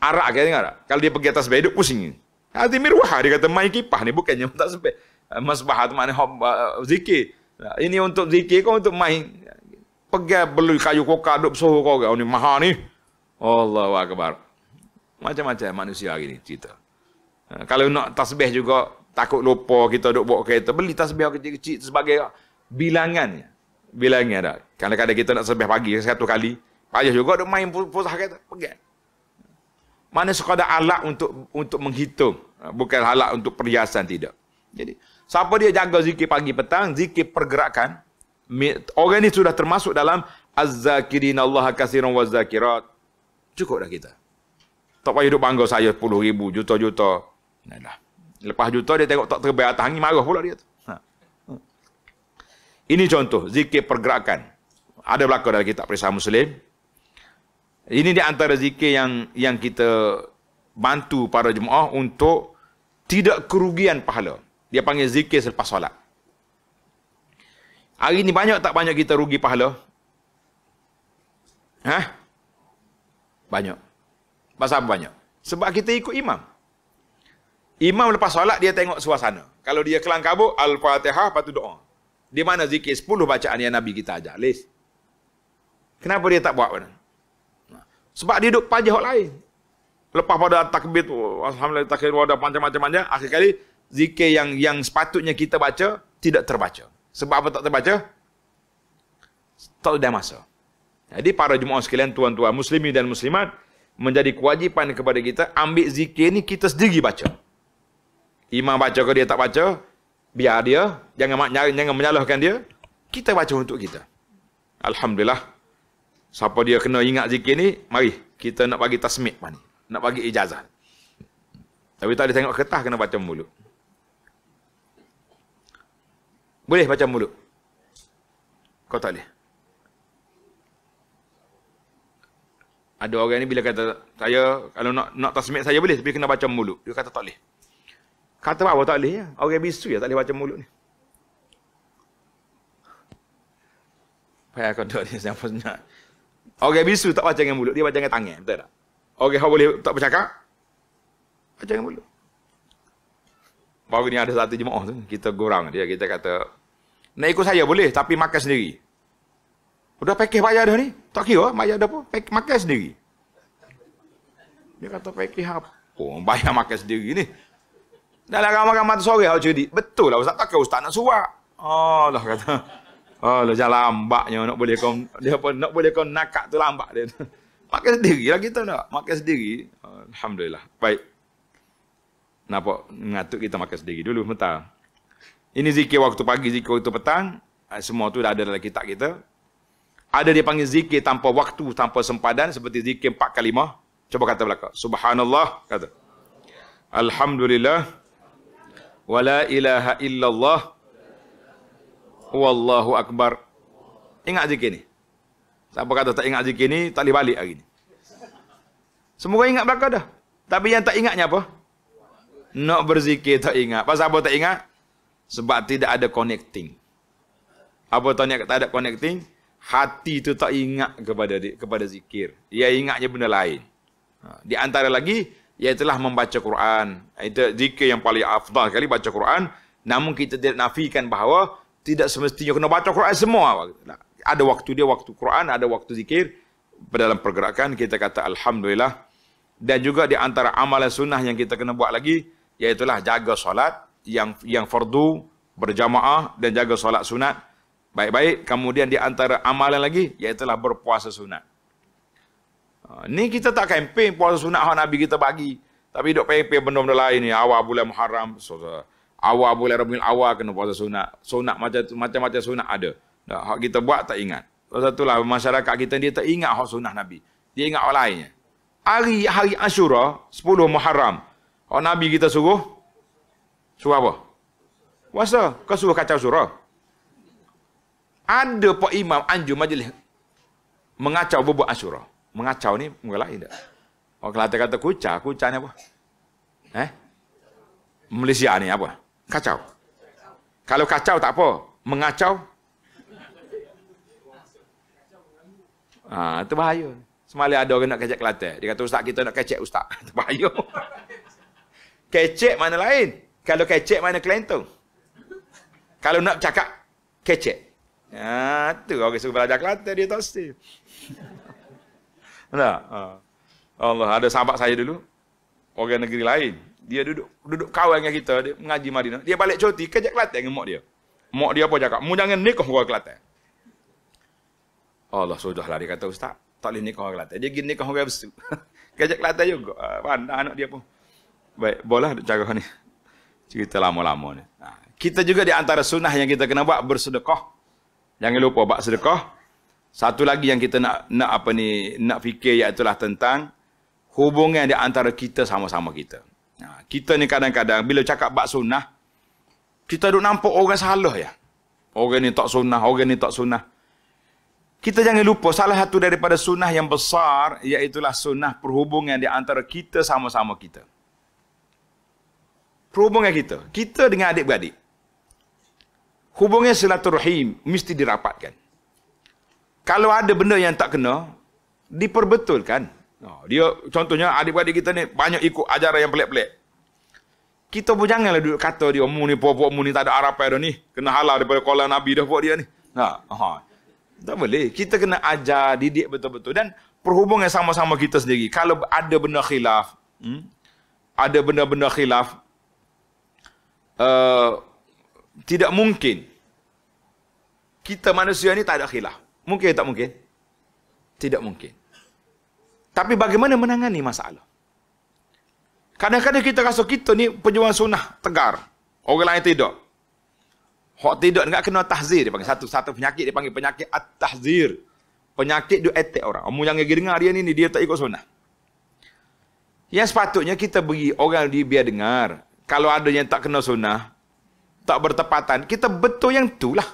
A: Arak kan dengar tak? Kalau dia pergi atas bed duduk pusing. Hati mirwahah dia kata mai kipah ni bukannya tak sebab eh, masbahah tu maknanya eh, zikir. Ini untuk zikir kau untuk main. Pegang beli kayu koka duk suhu kau ke. ni maha ni. Allahu Akbar. Macam-macam manusia hari ni cerita. Kalau nak tasbih juga takut lupa kita duk bawa kereta. Beli tasbih kecil-kecil sebagai bilangan. Bilangan dah. Kadang-kadang kita nak tasbih pagi satu kali. Payah juga duk main pusat kereta. Pegang. Mana sekadar alat untuk untuk menghitung. Bukan alat untuk perhiasan tidak. Jadi Siapa dia jaga zikir pagi petang, zikir pergerakan, orang ini sudah termasuk dalam az-zakirin Allah kasiran wa zakirat. Cukup dah kita. Tak payah hidup bangga saya 10 ribu, juta-juta. Nah, Lepas juta dia tengok tak terbaik atas angin, marah pula dia Ha. Ini contoh, zikir pergerakan. Ada belakang dalam kitab perisai Muslim. Ini di antara zikir yang yang kita bantu para jemaah untuk tidak kerugian pahala. Dia panggil zikir selepas solat. Hari ni banyak tak banyak kita rugi pahala? Ha? Banyak. Pasal banyak? Sebab kita ikut imam. Imam lepas solat dia tengok suasana. Kalau dia kelang kabut, Al-Fatihah, lepas tu doa. Di mana zikir sepuluh bacaan yang Nabi kita ajar. Lis. Kenapa dia tak buat? Mana? Sebab dia duduk pajak orang lain. Lepas pada takbir tu, Alhamdulillah takbir, wadah macam-macam-macam, akhir kali, zikir yang yang sepatutnya kita baca tidak terbaca. Sebab apa tak terbaca? Tak ada masa. Jadi para jemaah sekalian tuan-tuan muslimi dan muslimat menjadi kewajipan kepada kita ambil zikir ni kita sendiri baca. Imam baca ke dia tak baca, biar dia, jangan jangan, jangan menyalahkan dia. Kita baca untuk kita. Alhamdulillah. Siapa dia kena ingat zikir ni, mari kita nak bagi tasmid ni. Nak bagi ijazah. Tapi tak boleh tengok kertas kena baca mulut. Boleh baca mulut? Kau tak boleh? Ada orang ni bila kata, saya kalau nak nak tasmik saya boleh, tapi kena baca mulut. Dia kata tak boleh. Kata apa tak boleh? Ya? Orang bisu ya tak boleh baca mulut ni. Payah kau tak ni, siapa senyap. Orang bisu tak baca dengan mulut, dia baca dengan tangan, betul tak? Orang yang boleh tak bercakap, baca dengan mulut. Baru ni ada satu jemaah tu, kita gurang dia, kita kata, nak ikut saya boleh tapi makan sendiri. Sudah pakej bayar dah ni. Tak kira ah, bayar dah apa, makan sendiri. Dia kata pakej apa? Oh, bayar makan sendiri ni. Dah lah ramai mata sore awak cuti. Betul lah ustaz takkan ustaz nak suap. Oh lah kata. Oh lah jalan lambaknya nak boleh kau dia apa nak boleh kau nakak tu lambak dia. Makan sendiri lah kita nak. Makan sendiri. Alhamdulillah. Baik. Nampak mengatuk kita makan sendiri dulu. Mentah. Ini zikir waktu pagi, zikir waktu petang. Ah, semua tu dah ada dalam kitab kita. Ada dia panggil zikir tanpa waktu, tanpa sempadan seperti zikir empat kalimah. Cuba kata belakang. Subhanallah. Kata. Alhamdulillah. Wa la ilaha illallah. Wallahu akbar. Ingat zikir ni. Siapa kata tak ingat zikir ni, tak boleh balik hari ni. Semua ingat belakang dah. Tapi yang tak ingatnya apa? Nak berzikir tak ingat. Pasal apa tak ingat? Sebab tidak ada connecting. Apa tanya kata ada connecting? Hati itu tak ingat kepada kepada zikir. Ia ingatnya benda lain. Ha, di antara lagi, ia telah membaca Quran. Itu zikir yang paling afdal sekali baca Quran. Namun kita tidak nafikan bahawa tidak semestinya kena baca Quran semua. Ada waktu dia waktu Quran, ada waktu zikir. Dalam pergerakan kita kata Alhamdulillah. Dan juga di antara amalan sunnah yang kita kena buat lagi, iaitulah jaga solat yang yang fardu berjamaah dan jaga solat sunat baik-baik kemudian di antara amalan lagi iaitu berpuasa sunat. Ha, ni kita tak kempen puasa sunat hak Nabi kita bagi tapi duk pepe benda-benda lain ni awal bulan Muharram so, so, awal bulan Rabiul Awal kena puasa sunat. Sunat macam macam-macam sunat ada. Nah, hak kita buat tak ingat. Sebab so, itulah masyarakat kita dia tak ingat hak sunat Nabi. Dia ingat hak lainnya. Hari hari asyura 10 Muharram. Hak Nabi kita suruh Surah apa? Puasa. Kau suruh kacau surah. Ada Pak Imam anjur majlis mengacau bubuk asyura. Mengacau ni mengelak tidak. Oh kelata kata kucah. Kucah ni apa? Eh? Malaysia ni apa? Kacau. Kalau kacau tak apa. Mengacau. Ah, ha, itu bahaya. Semalam ada orang nak kecek kelata. Dia kata ustaz kita nak kecek ustaz. Itu bahaya. kecek mana lain? Kalau kecek mana klien tu? Kalau nak cakap kecek. Ya, tu orang suka belajar Kelantan dia tak mesti. Nah, ha. Allah ada sahabat saya dulu orang negeri lain. Dia duduk duduk kawan dengan kita, dia mengaji Madinah. Dia balik cuti ke Kelantan dengan mak dia. Mak dia apa cakap? Mu jangan nikah orang Kelantan. Allah sudahlah dia kata ustaz, tak boleh nikah orang kelate Dia gini nikah orang besar. Kejak Kelantan juga. Uh, anak dia pun. Baik, bolehlah cakap ni cerita lama-lama ni. Ha. Kita juga di antara sunnah yang kita kena buat bersedekah. Jangan lupa buat sedekah. Satu lagi yang kita nak nak apa ni nak fikir iaitu lah tentang hubungan di antara kita sama-sama kita. Ha. kita ni kadang-kadang bila cakap bab sunnah kita duk nampak orang salah ya. Orang ni tak sunnah, orang ni tak sunnah. Kita jangan lupa salah satu daripada sunnah yang besar iaitu lah sunnah perhubungan di antara kita sama-sama kita perhubungan kita. Kita dengan adik-beradik. Hubungan silaturahim mesti dirapatkan. Kalau ada benda yang tak kena, diperbetulkan. dia contohnya adik-beradik kita ni banyak ikut ajaran yang pelik-pelik. Kita pun janganlah duduk kata dia umur ni puak-puak umur ni tak ada harapan dah ni. Kena halal daripada kolam Nabi dah buat dia ni. Nah, ha. Tak boleh. Kita kena ajar, didik betul-betul. Dan perhubungan sama-sama kita sendiri. Kalau ada benda khilaf, hmm? ada benda-benda khilaf, Eh, tidak mungkin kita manusia ini tak ada khilaf. Mungkin ya tak mungkin? Tidak mungkin. Tapi bagaimana menangani masalah? Kadang-kadang kita rasa kita ni pejuang sunnah tegar. Orang lain tidak. Hak tidak enggak kena tahzir dia panggil satu satu penyakit dia panggil penyakit at-tahzir. Penyakit dia attack orang. Kamu yang lagi dengar dia ni dia tak ikut sunnah. Yang sepatutnya kita bagi orang dia biar dengar, kalau ada yang tak kena sunnah, tak bertepatan, kita betul yang tu lah.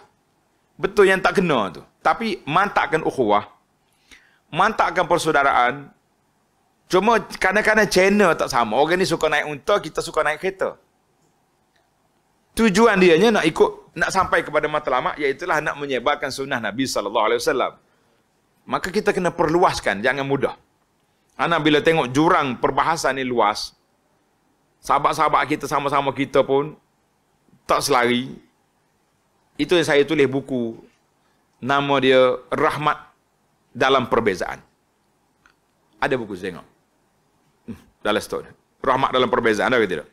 A: Betul yang tak kena tu. Tapi mantakkan ukhuwah, mantakkan persaudaraan, cuma kadang-kadang channel tak sama. Orang ni suka naik unta, kita suka naik kereta. Tujuan dia nak ikut, nak sampai kepada mata lama, iaitu nak menyebarkan sunnah Nabi Sallallahu Alaihi Wasallam. Maka kita kena perluaskan, jangan mudah. Anak bila tengok jurang perbahasan ni luas, sahabat-sahabat kita sama-sama kita pun tak selari. Itu yang saya tulis buku nama dia Rahmat dalam Perbezaan. Ada buku saya tengok. Hmm, dalam stok dia. Rahmat dalam perbezaan ada tidak?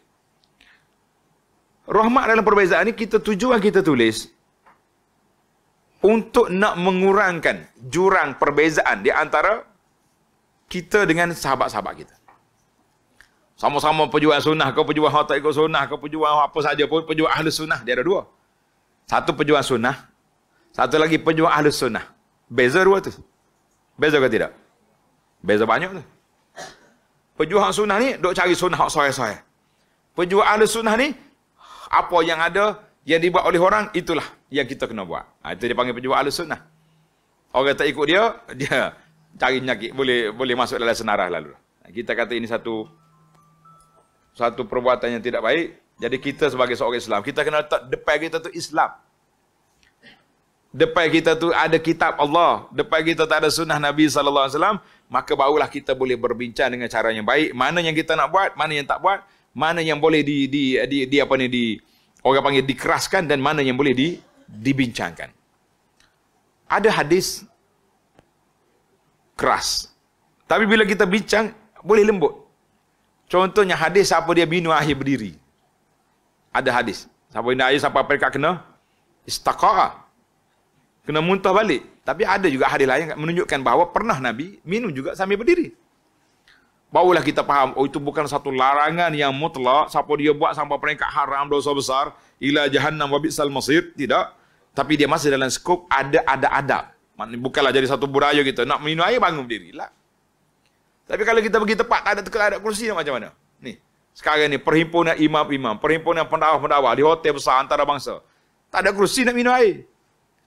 A: Rahmat dalam perbezaan ni kita tujuan kita tulis untuk nak mengurangkan jurang perbezaan di antara kita dengan sahabat-sahabat kita. Sama-sama pejuang sunnah ke pejuang tak ikut sunnah ke pejuang apa saja pun pejuang ahli sunnah dia ada dua. Satu pejuang sunnah, satu lagi pejuang ahli sunnah. Beza dua tu. Beza ke tidak? Beza banyak tu. Pejuang sunnah ni duk cari sunnah hak soleh-soleh. Pejuang ahli sunnah ni apa yang ada yang dibuat oleh orang itulah yang kita kena buat. Ha, itu dia panggil pejuang ahli sunnah. Orang tak ikut dia, dia cari penyakit boleh boleh masuk dalam senarah lalu. Kita kata ini satu satu perbuatan yang tidak baik. Jadi kita sebagai seorang Islam, kita kena letak depan kita tu Islam. Depan kita tu ada kitab Allah, depan kita tak ada sunnah Nabi sallallahu alaihi wasallam, maka barulah kita boleh berbincang dengan cara yang baik, mana yang kita nak buat, mana yang tak buat, mana yang boleh di di di, di apa ni di orang panggil dikeraskan dan mana yang boleh di dibincangkan. Ada hadis keras. Tapi bila kita bincang boleh lembut. Contohnya hadis siapa dia minum akhir berdiri. Ada hadis. Siapa yang air siapa mereka kena istaqaa. Kena muntah balik. Tapi ada juga hadis lain menunjukkan bahawa pernah Nabi minum juga sambil berdiri. Barulah kita faham, oh itu bukan satu larangan yang mutlak, siapa dia buat sampai peringkat haram, dosa besar, ila jahannam wa bi'sal masir, tidak. Tapi dia masih dalam skop ada ada ada. Maknanya bukanlah jadi satu budaya kita, nak minum air bangun berdiri. Lah. Tapi kalau kita pergi tempat tak ada tak ada kerusi macam mana? Ni. Sekarang ni perhimpunan imam-imam, perhimpunan pendakwa-pendakwa di hotel besar antarabangsa. Tak ada kerusi nak minum air.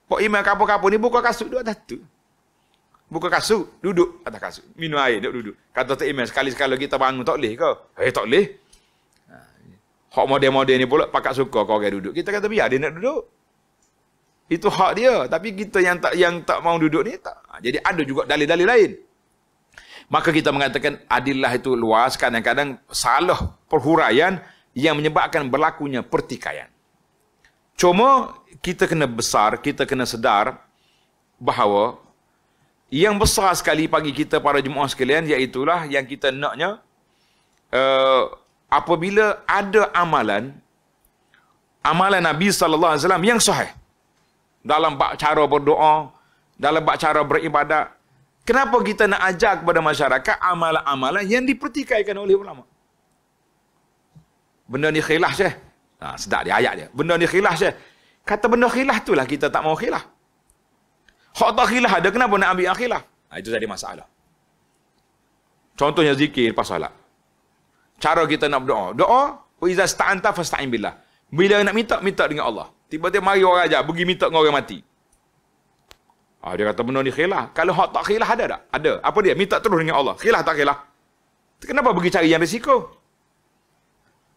A: Pok imam kapo-kapo ni buka kasut duduk atas tu. Buka kasut, duduk atas kasut. Minum air, duduk duduk. Kata tu imam, sekali-sekali kita bangun tak boleh ke? Eh, hey, tak boleh. Ha, hak model-model ni pula pakat suka kau orang duduk. Kita kata biar dia nak duduk. Itu hak dia. Tapi kita yang tak yang tak mau duduk ni tak. Ha, jadi ada juga dalil-dalil lain. Maka kita mengatakan adillah itu luas kadang-kadang salah perhuraian yang menyebabkan berlakunya pertikaian. Cuma kita kena besar, kita kena sedar bahawa yang besar sekali pagi kita para jemaah sekalian iaitulah yang kita naknya uh, apabila ada amalan amalan Nabi sallallahu alaihi wasallam yang sahih dalam cara berdoa, dalam cara beribadat, Kenapa kita nak ajak kepada masyarakat amalan-amalan yang dipertikaikan oleh ulama? Benda ni khilaf je. Ha, sedap dia ayat dia. Benda ni khilaf je. Kata benda khilaf lah kita tak mau khilaf. Hak tak khilaf ada kenapa nak ambil yang khilaf? Ha, itu jadi masalah. Contohnya zikir pas solat. Cara kita nak berdoa. Doa, fa iza sta'anta fasta'in billah. Bila nak minta, minta dengan Allah. Tiba-tiba mari orang ajar, pergi minta dengan orang mati. Ah, dia kata benda ni khilah. Kalau hak tak khilah ada tak? Ada. Apa dia? Minta terus dengan Allah. Khilah tak khilah? Kenapa pergi cari yang risiko?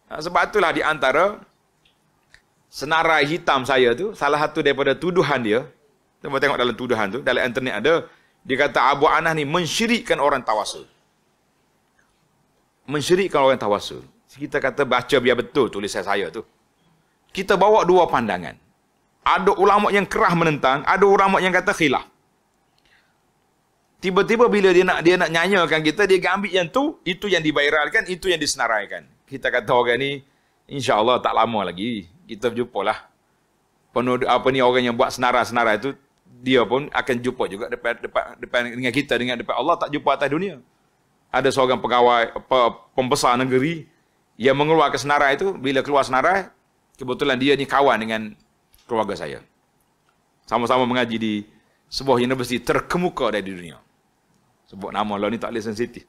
A: Ah, sebab itulah di antara senarai hitam saya tu, salah satu daripada tuduhan dia, kita tengok dalam tuduhan tu, dalam internet ada, dia kata Abu Anah ni mensyirikkan orang tawasul. Mensyirikkan orang tawasul. Kita kata baca biar betul tulisan saya tu. Kita bawa dua pandangan ada ulama yang kerah menentang, ada ulama yang kata khilaf. Tiba-tiba bila dia nak dia nak nyanyakan kita, dia ambil yang tu, itu yang dibairalkan, itu yang disenaraikan. Kita kata orang ni, insyaAllah tak lama lagi, kita jumpalah. Penuh, apa ni orang yang buat senara-senara itu, dia pun akan jumpa juga depan, depan, depan dengan kita, dengan depan Allah, tak jumpa atas dunia. Ada seorang pegawai, apa, pembesar negeri, yang mengeluarkan senara itu, bila keluar senara, kebetulan dia ni kawan dengan keluarga saya. Sama-sama mengaji di sebuah universiti terkemuka dari dunia. Sebut nama lah ni tak boleh sensitif.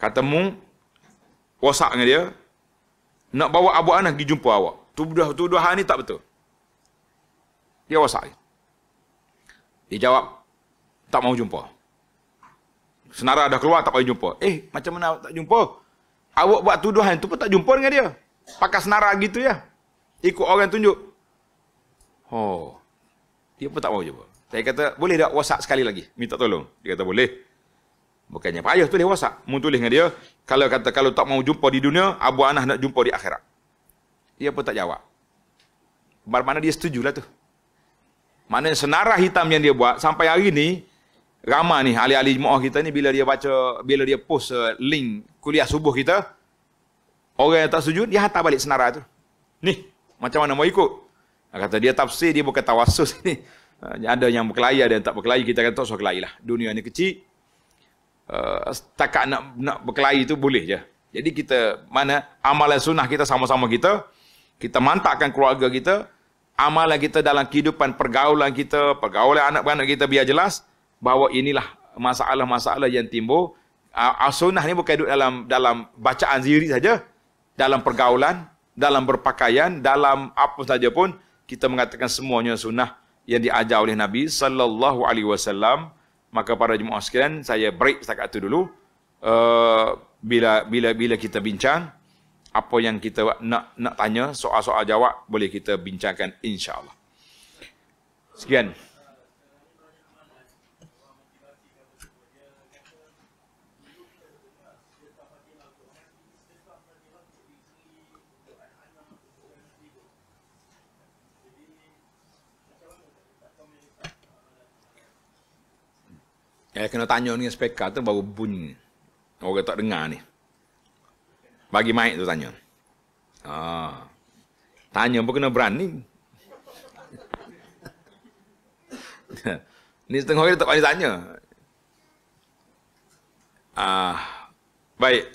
A: Kata mu, wasak dengan dia, nak bawa abu anak pergi jumpa awak. Tuduh, tuduhan ni tak betul. Dia wasak. Dia jawab, tak mau jumpa. Senara dah keluar, tak mau jumpa. Eh, macam mana tak jumpa? Awak buat tuduhan tu pun tak jumpa dengan dia. Pakai senara gitu ya. Ikut orang tunjuk. Oh. Dia pun tak mau jawab. Saya kata, boleh tak wasak sekali lagi? Minta tolong. Dia kata, boleh. Bukannya payah tulis WhatsApp. Mau tulis dengan dia. Kalau kata, kalau tak mau jumpa di dunia, Abu Anah nak jumpa di akhirat. Dia pun tak jawab. Bar mana dia setuju lah tu. Mana senarah hitam yang dia buat sampai hari ni, ramah ni ahli-ahli jemaah kita ni bila dia baca, bila dia post uh, link kuliah subuh kita, orang yang tak sujud. dia hantar balik senara tu. Ni, macam mana mau ikut? kata dia tafsir dia bukan tawasus ni. ada yang berkelahi, ada yang tak berkelahi. Kita kata tak berkelahi lah. Dunia ni kecil. Uh, setakat nak, nak berkelahi tu boleh je. Jadi kita mana amalan sunnah kita sama-sama kita. Kita mantapkan keluarga kita. Amalan kita dalam kehidupan pergaulan kita. Pergaulan anak-anak kita biar jelas. Bahawa inilah masalah-masalah yang timbul. Uh, sunnah ni bukan duduk dalam dalam bacaan ziri saja. Dalam pergaulan. Dalam berpakaian. Dalam apa saja pun kita mengatakan semuanya sunnah yang diajar oleh Nabi sallallahu alaihi wasallam maka para jemaah sekalian saya break setakat itu dulu uh, bila bila bila kita bincang apa yang kita nak nak tanya soal-soal jawab boleh kita bincangkan insyaallah sekian Eh, kena tanya ni speaker tu baru bunyi. Orang tak dengar ni. Bagi mic tu tanya. Ah. Tanya pun kena berani. ni setengah hari tak boleh tanya. Ah. Baik.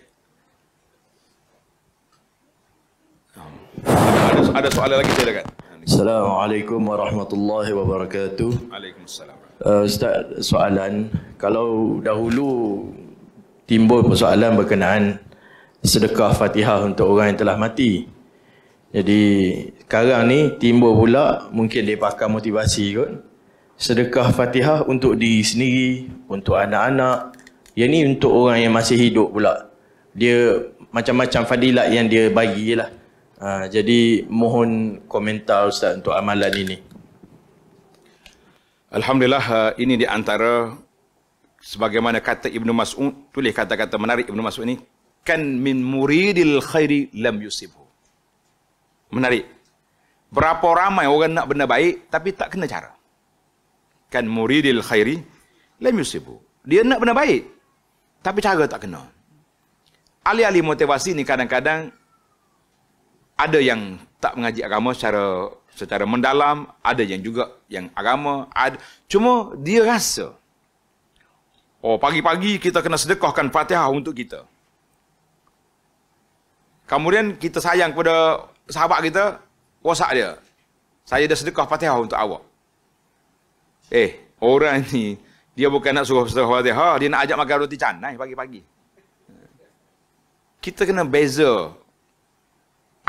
A: Ah. Ada, ada soalan lagi saya dekat. Assalamualaikum warahmatullahi wabarakatuh. Waalaikumsalam. Eh, Ustaz soalan kalau dahulu timbul persoalan berkenaan sedekah Fatihah untuk orang yang telah mati. Jadi sekarang ni timbul pula mungkin dia pakai motivasi kot. Sedekah Fatihah untuk diri sendiri, untuk anak-anak. Yang ni untuk orang yang masih hidup pula. Dia macam-macam fadilat yang dia bagilah. Ha, jadi mohon komentar Ustaz untuk amalan ini. Alhamdulillah eh, ini di antara sebagaimana kata Ibnu Mas'ud tulis kata-kata menarik Ibnu Mas'ud ini kan min muridil khairi lam yusibhu. Menarik. Berapa ramai orang nak benda baik tapi tak kena cara. Kan muridil khairi lam yusibhu. Dia nak benda baik tapi cara tak kena. Ali-ali motivasi ni kadang-kadang ada yang tak mengaji agama secara secara mendalam, ada yang juga yang agama. Ada. Cuma dia rasa, oh pagi-pagi kita kena sedekahkan fatihah untuk kita. Kemudian kita sayang kepada sahabat kita, wasak dia. Saya dah sedekah fatihah untuk awak. Eh, orang ni, dia bukan nak suruh sedekah fatihah, dia nak ajak makan roti canai pagi-pagi. Kita kena beza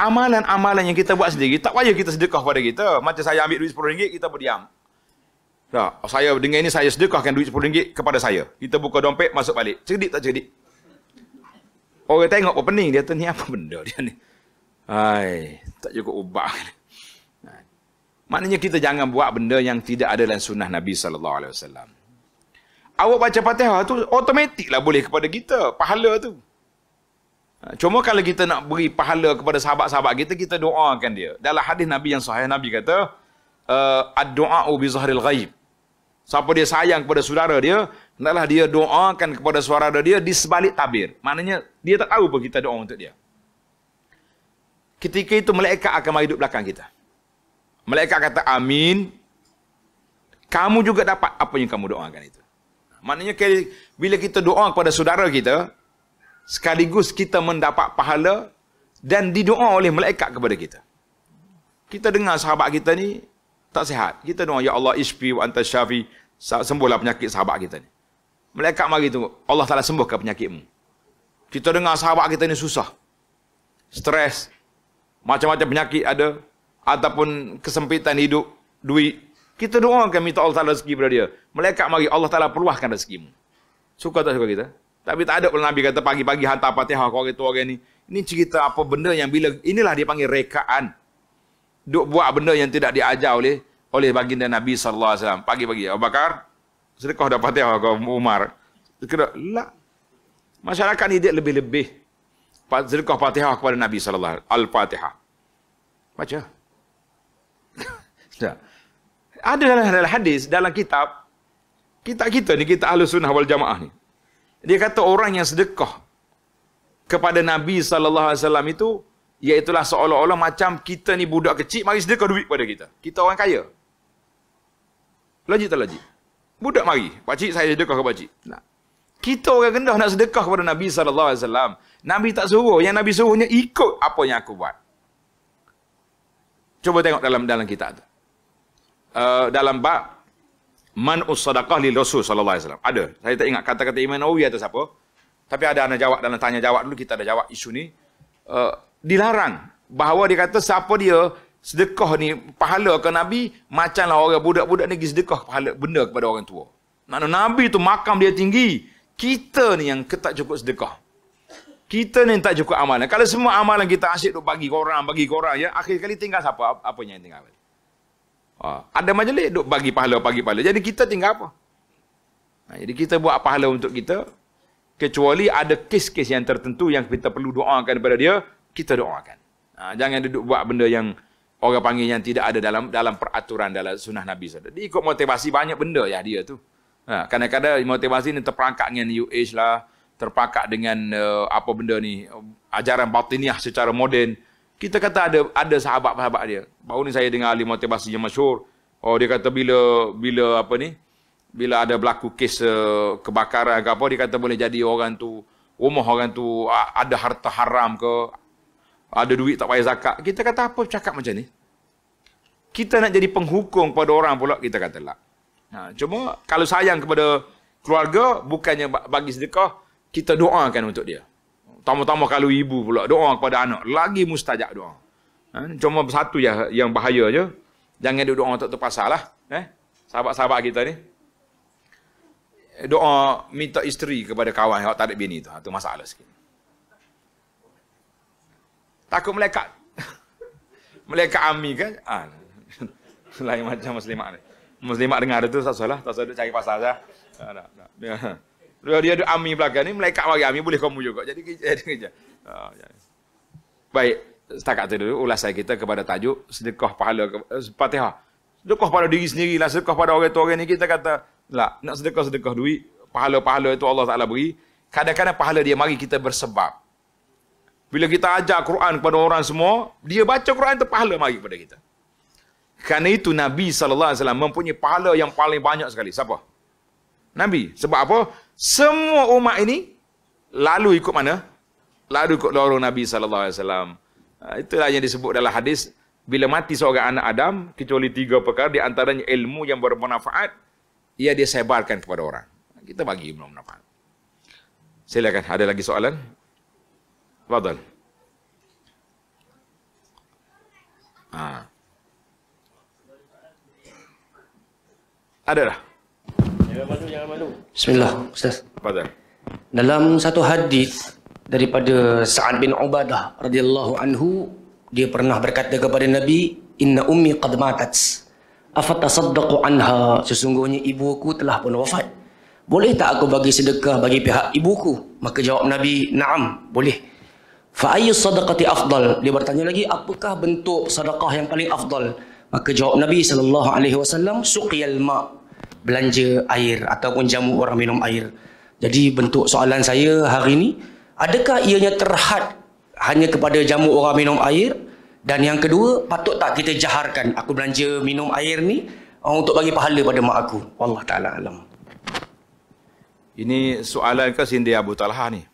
A: amalan-amalan yang kita buat sendiri tak payah kita sedekah pada kita. Macam saya ambil duit RM10 kita berdiam. Tak, saya dengan ini saya sedekahkan duit RM10 kepada saya. Kita buka dompet masuk balik. Cerdik tak cerdik? Orang tengok apa oh, pening dia tu ni apa benda dia ni. Hai, tak cukup ubah. Maknanya kita jangan buat benda yang tidak ada dalam sunnah Nabi sallallahu alaihi wasallam. Awak baca Fatihah tu automatiklah boleh kepada kita pahala tu. Ha, cuma kalau kita nak beri pahala kepada sahabat-sahabat kita, kita doakan dia. Dalam hadis Nabi yang sahih, Nabi kata, eh, Ad-du'a'u bi zahril ghaib. Siapa dia sayang kepada saudara dia, hendaklah dia doakan kepada saudara dia di sebalik tabir. Maknanya, dia tak tahu pun kita doa untuk dia. Ketika itu, malaikat akan mari duduk belakang kita. Malaikat kata, amin. Kamu juga dapat apa yang kamu doakan itu. Maknanya, bila kita doa kepada saudara kita, sekaligus kita mendapat pahala dan didoa oleh malaikat kepada kita. Kita dengar sahabat kita ni tak sihat. Kita doa, Ya Allah, ispi wa anta syafi, sembuhlah penyakit sahabat kita ni. Malaikat mari tu, Allah Ta'ala sembuhkan penyakitmu. Kita dengar sahabat kita ni susah. Stres, macam-macam penyakit ada, ataupun kesempitan hidup, duit. Kita doakan minta Allah Ta'ala rezeki pada dia. Malaikat mari, Allah Ta'ala perluahkan rezekimu. Suka tak suka kita? Tapi tak ada kalau Nabi kata pagi-pagi hantar patihah kau itu orang ni. Ini cerita apa benda yang bila inilah dia panggil rekaan. Duk buat benda yang tidak diajar oleh oleh baginda Nabi sallallahu alaihi wasallam. Pagi-pagi Abu Bakar sedekah dah patihah kau Umar. Kira lah. Masyarakat ni dia lebih-lebih sedekah patihah kepada Nabi sallallahu alaihi wasallam. Al-Fatihah. Baca. Sudah. ada dalam hadis dalam kitab kita kita ni kita ahlu sunnah wal jamaah ni dia kata orang yang sedekah kepada Nabi sallallahu alaihi wasallam itu iaitulah seolah-olah macam kita ni budak kecil mari sedekah duit pada kita. Kita orang kaya. Lagi tak lagi. Budak mari, pak cik saya sedekah ke pak cik. Nah. Kita orang rendah nak sedekah kepada Nabi sallallahu alaihi wasallam. Nabi tak suruh, yang Nabi suruhnya ikut apa yang aku buat. Cuba tengok dalam dalam kitab tu. Uh, dalam bab man usadaqah lil rasul sallallahu alaihi wasallam ada saya tak ingat kata-kata Imam Nawawi atau siapa tapi ada anak jawab dalam tanya jawab dulu kita ada jawab isu ni uh, dilarang bahawa dia kata siapa dia sedekah ni pahala ke nabi macamlah orang budak-budak ni pergi sedekah pahala benda kepada orang tua mana nabi tu makam dia tinggi kita ni yang ketak cukup sedekah kita ni yang tak cukup amalan kalau semua amalan kita asyik duk bagi korang bagi korang ya akhir kali tinggal siapa apa yang tinggal Ha, ada majlis duk bagi pahala bagi pahala. Jadi kita tinggal apa? Ha, jadi kita buat pahala untuk kita kecuali ada kes-kes yang tertentu yang kita perlu doakan kepada dia, kita doakan. Ha, jangan duduk buat benda yang orang panggil yang tidak ada dalam dalam peraturan dalam sunnah Nabi SAW. Dia ikut motivasi banyak benda ya dia tu. Ha, kadang-kadang motivasi ni terperangkap dengan new age lah, terperangkap dengan uh, apa benda ni, ajaran batiniah secara moden. Kita kata ada ada sahabat-sahabat dia. Baru ni saya dengar Ali Motibasi yang masyur. Oh dia kata bila bila apa ni? Bila ada berlaku kes uh, kebakaran ke apa dia kata boleh jadi orang tu rumah orang tu ada harta haram ke ada duit tak payah zakat. Kita kata apa cakap macam ni? Kita nak jadi penghukum kepada orang pula kita kata lah. Ha, cuma kalau sayang kepada keluarga bukannya bagi sedekah kita doakan untuk dia. Tambah-tambah kalau ibu pula doa kepada anak. Lagi mustajak doa. Ha? Cuma satu ya yang bahaya je. Jangan dia doa tak terpasal lah. Eh? Sahabat-sahabat kita ni. Doa minta isteri kepada kawan yang tak ada bini tu. Itu ha, masalah sikit. Takut melekat. melekat ami kan? Ha. Lain macam muslimat ni. Muslimat dengar tu tak salah. Tak salah cari pasal saja. Tak, tak, tak. Dia dia ada ami belakang ni malaikat bagi ami boleh kamu juga. Jadi jadi kerja. Ah, ya. Baik, setakat itu dulu ulasan kita kepada tajuk sedekah pahala ke, eh, Fatihah. Sedekah pada diri sendiri lah sedekah pada orang tua orang ni kita kata lah nak sedekah sedekah duit pahala-pahala itu Allah Taala beri. Kadang-kadang pahala dia mari kita bersebab. Bila kita ajar Quran kepada orang semua, dia baca Quran tu pahala mari kepada kita. Kerana itu Nabi sallallahu alaihi wasallam mempunyai pahala yang paling banyak sekali. Siapa? Nabi. Sebab apa? semua umat ini lalu ikut mana? Lalu ikut lorong Nabi sallallahu alaihi wasallam. Ah, itulah yang disebut dalam hadis bila mati seorang anak Adam kecuali tiga perkara di antaranya ilmu yang bermanfaat ia dia sebarkan kepada orang. Kita bagi ilmu bermanfaat. Silakan ada lagi soalan? Fadal. Ha. lah. Bismillah, Ustaz. Fadal. Dalam satu hadis daripada Sa'ad bin Ubadah radhiyallahu anhu, dia pernah berkata kepada Nabi, "Inna ummi qad matat. Afatasaddaqu anha?" Sesungguhnya ibuku telah pun wafat. Boleh tak aku bagi sedekah bagi pihak ibuku? Maka jawab Nabi, "Na'am, boleh." Fa ayyu sadaqati afdal? Dia bertanya lagi, "Apakah bentuk sedekah yang paling afdal?" Maka jawab Nabi sallallahu alaihi wasallam, "Suqiyal ma'." belanja air ataupun jamu orang minum air. Jadi bentuk soalan saya hari ini, adakah ianya terhad hanya kepada jamu orang minum air? Dan yang kedua, patut tak kita jaharkan aku belanja minum air ni untuk bagi pahala pada mak aku? Allah Ta'ala alam. Ini soalan ke Sindi Abu Talha ni?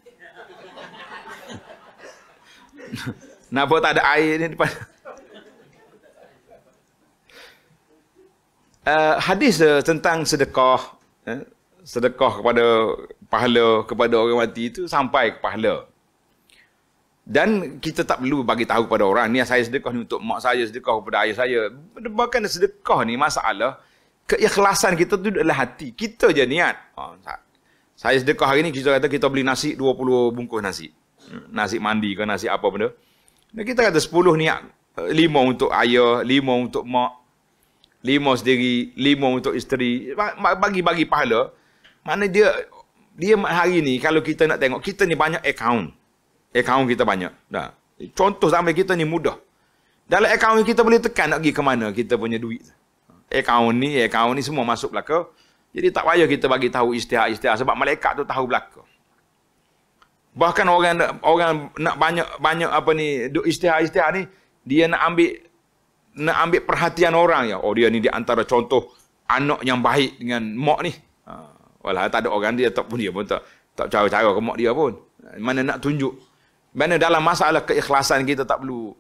A: Kenapa tak ada air ni depan? uh, hadis uh, tentang sedekah eh, sedekah kepada pahala kepada orang mati itu sampai ke pahala dan kita tak perlu bagi tahu kepada orang ni saya sedekah ni untuk mak saya sedekah kepada ayah saya bahkan sedekah ni masalah keikhlasan kita tu adalah hati kita je niat oh, saya sedekah hari ni kita kata kita beli nasi 20 bungkus nasi hmm, nasi mandi ke nasi apa benda dan kita kata 10 niat 5 untuk ayah 5 untuk mak lima sendiri, lima untuk isteri, bagi-bagi pahala. Mana dia dia hari ni kalau kita nak tengok kita ni banyak account. Account kita banyak. Dah. Contoh sampai kita ni mudah. Dalam account kita boleh tekan nak pergi ke mana kita punya duit. Account ni, account ni semua masuk belakang. Jadi tak payah kita bagi tahu istihak-istihak sebab malaikat tu tahu belakang. Bahkan orang orang nak banyak banyak apa ni duk istihak-istihak ni dia nak ambil nak ambil perhatian orang ya. Oh dia ni di antara contoh anak yang baik dengan mak ni. Ha. Walah tak ada orang dia tak pun dia pun tak tak cara-cara ke mak dia pun. Mana nak tunjuk. Mana dalam masalah keikhlasan kita tak perlu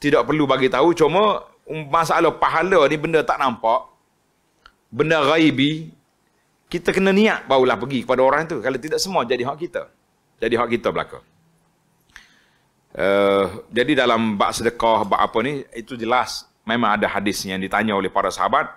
A: tidak perlu bagi tahu cuma masalah pahala ni benda tak nampak. Benda ghaibi kita kena niat barulah pergi kepada orang tu. Kalau tidak semua jadi hak kita. Jadi hak kita belaka. Uh, jadi dalam bak sedekah, bak apa ni, itu jelas memang ada hadis yang ditanya oleh para sahabat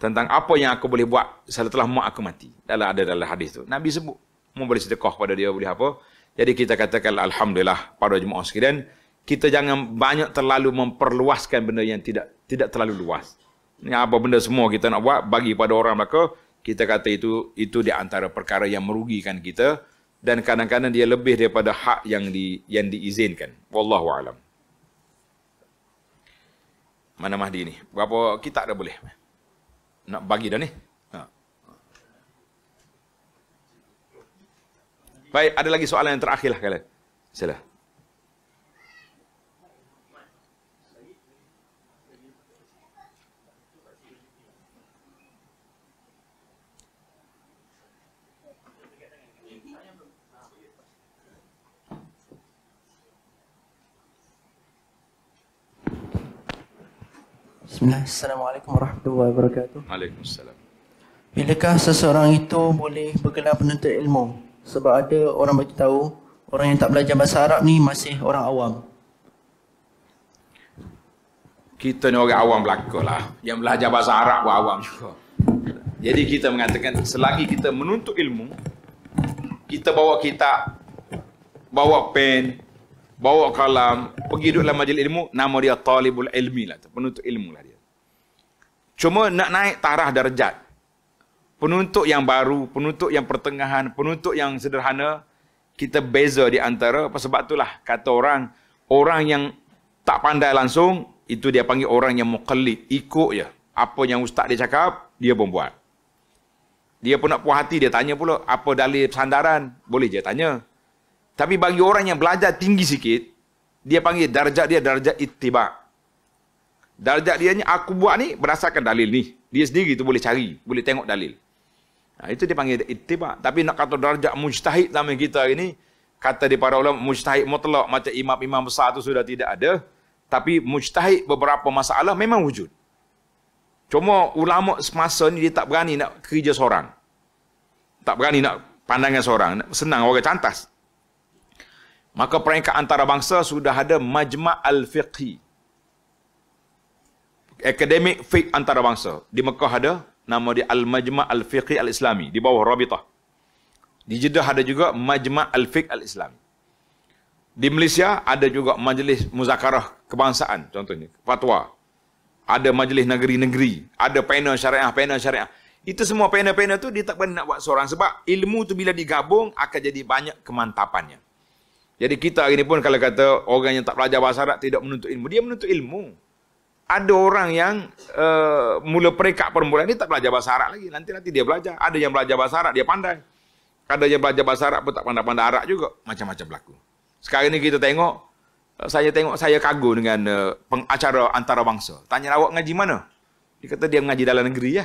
A: tentang apa yang aku boleh buat setelah mak aku mati. Dalam ada dalam hadis itu. Nabi sebut, mau boleh sedekah pada dia, boleh apa. Jadi kita katakan Alhamdulillah pada jemaah sekalian, kita jangan banyak terlalu memperluaskan benda yang tidak tidak terlalu luas. Ini apa benda semua kita nak buat, bagi pada orang maka, kita kata itu itu di antara perkara yang merugikan kita dan kadang-kadang dia lebih daripada hak yang di yang diizinkan. Wallahu a'lam mana Mahdi ni. Berapa kitab dah boleh? Nak bagi dah ni. Ha. Baik, ada lagi soalan yang terakhir lah kalian. Silahkan. Bismillah. Assalamualaikum warahmatullahi wabarakatuh. Waalaikumsalam. Bilakah seseorang itu boleh bergelar penuntut ilmu? Sebab ada orang bagi tahu orang yang tak belajar bahasa Arab ni masih orang awam. Kita ni orang awam belaka lah. Yang belajar bahasa Arab pun awam juga. Jadi kita mengatakan selagi kita menuntut ilmu, kita bawa kitab, bawa pen, bawa kalam, pergi duduk dalam majlis ilmu, nama dia talibul ilmi lah. Penuntut ilmu lah dia. Cuma nak naik tarah darjat. Penuntut yang baru, penuntut yang pertengahan, penuntut yang sederhana, kita beza di antara. Sebab itulah kata orang, orang yang tak pandai langsung, itu dia panggil orang yang muqallid. Ikut je. Apa yang ustaz dia cakap, dia pun buat. Dia pun nak puas hati, dia tanya pula. Apa dalil sandaran? Boleh je tanya. Tapi bagi orang yang belajar tinggi sikit, dia panggil darjat dia darjat itibak. Darjat dia ni aku buat ni berdasarkan dalil ni. Dia sendiri tu boleh cari, boleh tengok dalil. Nah, ha, itu dia panggil ittiba. Tapi nak kata darjat mujtahid zaman kita hari ni, kata di para ulama mujtahid mutlak macam imam-imam besar tu sudah tidak ada. Tapi mujtahid beberapa masalah memang wujud. Cuma ulama semasa ni dia tak berani nak kerja seorang. Tak berani nak pandangan seorang. Senang orang cantas. Maka peringkat antarabangsa sudah ada majma' al-fiqhi akademik fiqh antarabangsa. Di Mekah ada nama dia Al-Majma' Al-Fiqh Al-Islami di bawah Rabitah. Di Jeddah ada juga Majma' Al-Fiqh Al-Islami. Di Malaysia ada juga Majlis Muzakarah Kebangsaan contohnya, fatwa. Ada Majlis Negeri-Negeri, ada panel syariah, panel syariah. Itu semua panel-panel tu dia tak pernah nak buat seorang sebab ilmu tu bila digabung akan jadi banyak kemantapannya. Jadi kita hari ni pun kalau kata orang yang tak belajar bahasa Arab tidak menuntut ilmu. Dia menuntut ilmu ada orang yang uh, mula perekat permulaan ini tak belajar bahasa Arab lagi. Nanti-nanti dia belajar. Ada yang belajar bahasa Arab, dia pandai. Ada yang belajar bahasa Arab pun tak pandai-pandai Arab juga. Macam-macam berlaku. Sekarang ini kita tengok, eh, saya tengok saya kagum dengan uh, eh, pengacara antarabangsa. Tanya awak ngaji mana? Dia kata dia ngaji dalam negeri ya.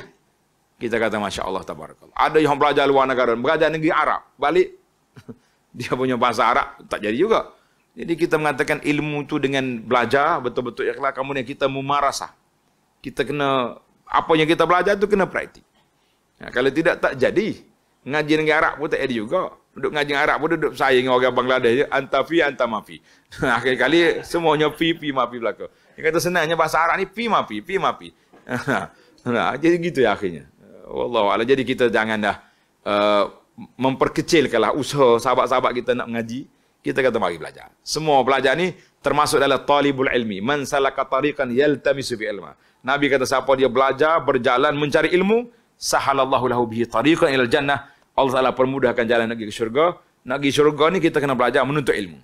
A: Kita kata Masya Allah Tabarakallah. Ada yang belajar luar negara, belajar negeri Arab. Balik, dia punya bahasa Arab tak jadi juga. Jadi kita mengatakan ilmu itu dengan belajar betul-betul ikhlas kemudian kita mumarasah. Kita kena apa yang kita belajar itu kena praktik. Ya, kalau tidak tak jadi. Ngaji dengan Arab pun tak jadi juga. Duduk ngaji dengan Arab pun duduk saya dengan orang Bangladesh je. Anta fi, anta mafi. Ha, akhir kali semuanya fi, fi, mafi belaka. Dia kata senangnya bahasa Arab ni fi, mafi, fi, mafi. nah, ha, jadi gitu ya akhirnya. Allah Jadi kita jangan dah uh, memperkecilkanlah usaha sahabat-sahabat kita nak mengaji kita kata mari belajar. Semua pelajar ni termasuk dalam talibul ilmi. Man salaka tariqan yaltamisu bi ilma. Nabi kata siapa dia belajar, berjalan mencari ilmu, sahalallahu lahu bihi tariqan ila jannah. Allah Taala permudahkan jalan pergi ke syurga. Nak pergi syurga ni kita kena belajar menuntut ilmu.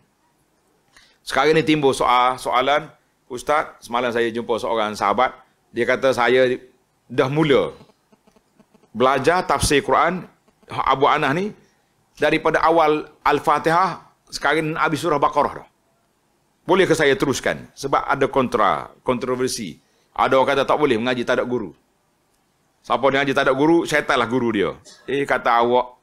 A: Sekarang ni timbul soal, soalan ustaz, semalam saya jumpa seorang sahabat, dia kata saya dah mula belajar tafsir Quran Abu Anah ni daripada awal Al-Fatihah sekarang habis surah Baqarah dah. Boleh ke saya teruskan? Sebab ada kontra, kontroversi. Ada orang kata tak boleh mengaji tak ada guru. Siapa dia ngaji tak ada guru, syaitanlah guru dia. Eh kata awak.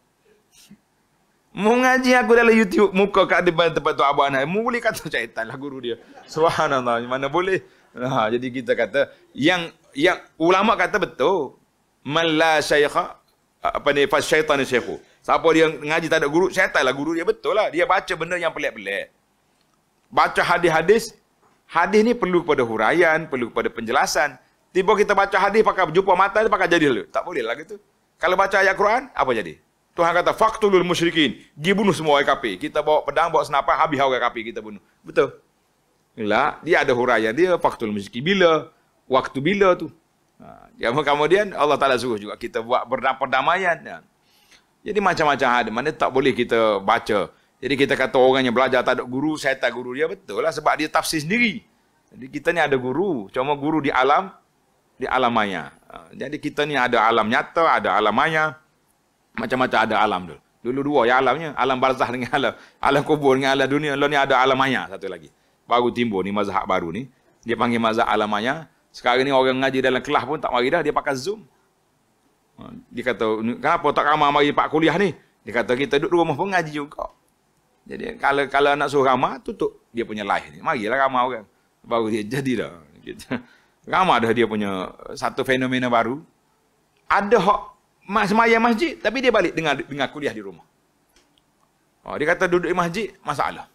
A: mau Mengaji aku dalam YouTube muka kat depan tempat tu abang anak. Mu boleh kata syaitanlah guru dia. Subhanallah, mana boleh. Nah, ha, jadi kita kata yang yang ulama kata betul. Man la syaikha apa ni fa syaitan syaikhu. Siapa dia ngaji tak ada guru, syaitan lah guru dia betul lah. Dia baca benda yang pelik-pelik. Baca hadis-hadis, hadis ni perlu kepada huraian, perlu kepada penjelasan. Tiba kita baca hadis pakai jumpa mata dia pakai jadi lalu. Tak boleh lah gitu. Kalau baca ayat Quran, apa jadi? Tuhan kata, faktulul musyrikin. Dia bunuh semua orang Kita bawa pedang, bawa senapan, habis orang kapi kita bunuh. Betul. Lah, dia ada huraian dia, faktulul musyrikin. Bila? Waktu bila tu? Ha. kemudian Allah Ta'ala suruh juga kita buat perdamaian. ya. Jadi macam-macam ada. Mana tak boleh kita baca. Jadi kita kata orang yang belajar tak ada guru, saya tak guru dia. Betul lah sebab dia tafsir sendiri. Jadi kita ni ada guru. Cuma guru di alam, di alam maya. Ha, jadi kita ni ada alam nyata, ada alam maya. Macam-macam ada alam tu. Dulu dua ya alamnya. Alam barzah dengan alam, alam kubur dengan alam dunia. Lalu ni ada alam maya satu lagi. Baru timbul ni mazhab baru ni. Dia panggil mazhab alam maya. Sekarang ni orang ngaji dalam kelas pun tak mari Dia pakai zoom. Ha, dia kata, kenapa tak ramah mari pak kuliah ni? Dia kata, kita duduk rumah pun ngaji juga. Jadi kalau kalau nak suruh ramah, tutup dia punya live ni. Marilah ramah orang. Baru dia jadi dah. Gitu. Ramah dah dia punya satu fenomena baru. Ada hak semaya masjid, tapi dia balik dengan dengan kuliah di rumah. Oh, dia kata duduk di masjid, masalah.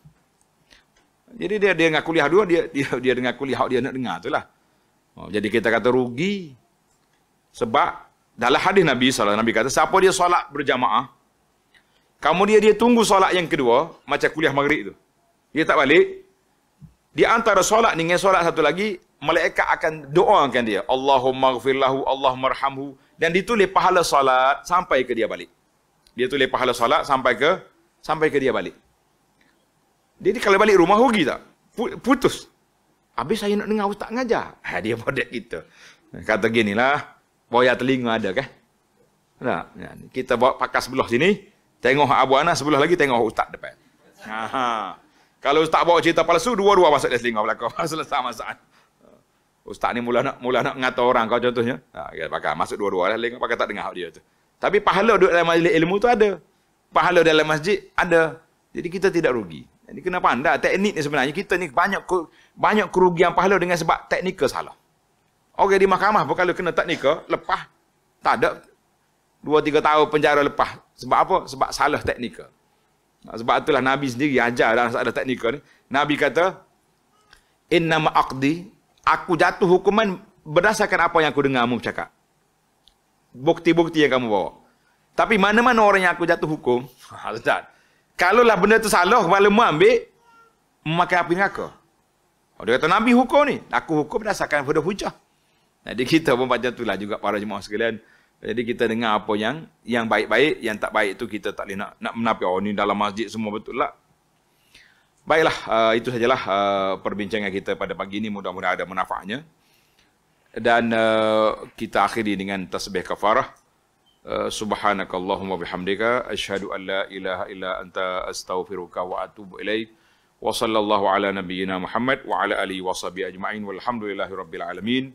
A: Jadi dia dia dengan kuliah dua, dia dia, dia dengan kuliah, dia nak dengar tu lah. Oh, jadi kita kata rugi. Sebab dalam hadis Nabi SAW, Nabi kata, siapa dia solat berjamaah, kamu dia dia tunggu solat yang kedua, macam kuliah maghrib tu. Dia tak balik. Di antara solat ni dengan solat satu lagi, malaikat akan doakan dia. Allahumma gfirlahu, Allahumma rahamhu. Dan ditulis pahala solat sampai ke dia balik. Dia tulis pahala solat sampai ke sampai ke dia balik. Jadi kalau balik rumah, rugi tak? Putus. Habis saya nak dengar ustaz ngajar. Ha, dia bodek kita. Kata ginilah, Boya telinga ada ke? Kan? Nah, kita bawa pakar sebelah sini, tengok Abu Ana sebelah lagi tengok ustaz depan. Aha. Kalau ustaz bawa cerita palsu, dua-dua masuk dia selingkuh belakang. Selesai masalah. Ustaz ni mula nak mula nak ngata orang kau contohnya. Ah, ha, pakar masuk dua-dua lah, lingkup pakar tak dengar dia tu. Tapi pahala duduk dalam majlis ilmu tu ada. Pahala dalam masjid ada. Jadi kita tidak rugi. Jadi kenapa anda teknik ni sebenarnya kita ni banyak banyak kerugian pahala dengan sebab teknikal salah. Orang di mahkamah pun kalau kena tak nikah, lepas. Tak ada. Dua, tiga tahun penjara lepas. Sebab apa? Sebab salah teknikal. Sebab itulah Nabi sendiri ajar dalam salah teknikal ni. Nabi kata, Inna ma'akdi, aku jatuh hukuman berdasarkan apa yang aku dengar kamu cakap. Bukti-bukti yang kamu bawa. Tapi mana-mana orang yang aku jatuh hukum, ah, Ustaz, kalau lah benda tu salah, kalau mu ambil, memakai api neraka. Oh, dia kata, Nabi hukum ni. Aku hukum berdasarkan pada hujah. Jadi kita pun macam lah juga para jemaah sekalian. Jadi kita dengar apa yang yang baik-baik, yang tak baik itu kita tak boleh nak, nak menapi. Oh ini dalam masjid semua betul lah. Baiklah, uh, itu sajalah uh, perbincangan kita pada pagi ini. Mudah-mudahan ada manfaatnya. Dan uh, kita akhiri dengan tasbih kafarah. Uh, Subhanakallahumma bihamdika ashhadu an la ilaha illa anta astaghfiruka wa atubu ilaik wa sallallahu ala nabiyyina Muhammad wa ala alihi washabihi ajma'in rabbil alamin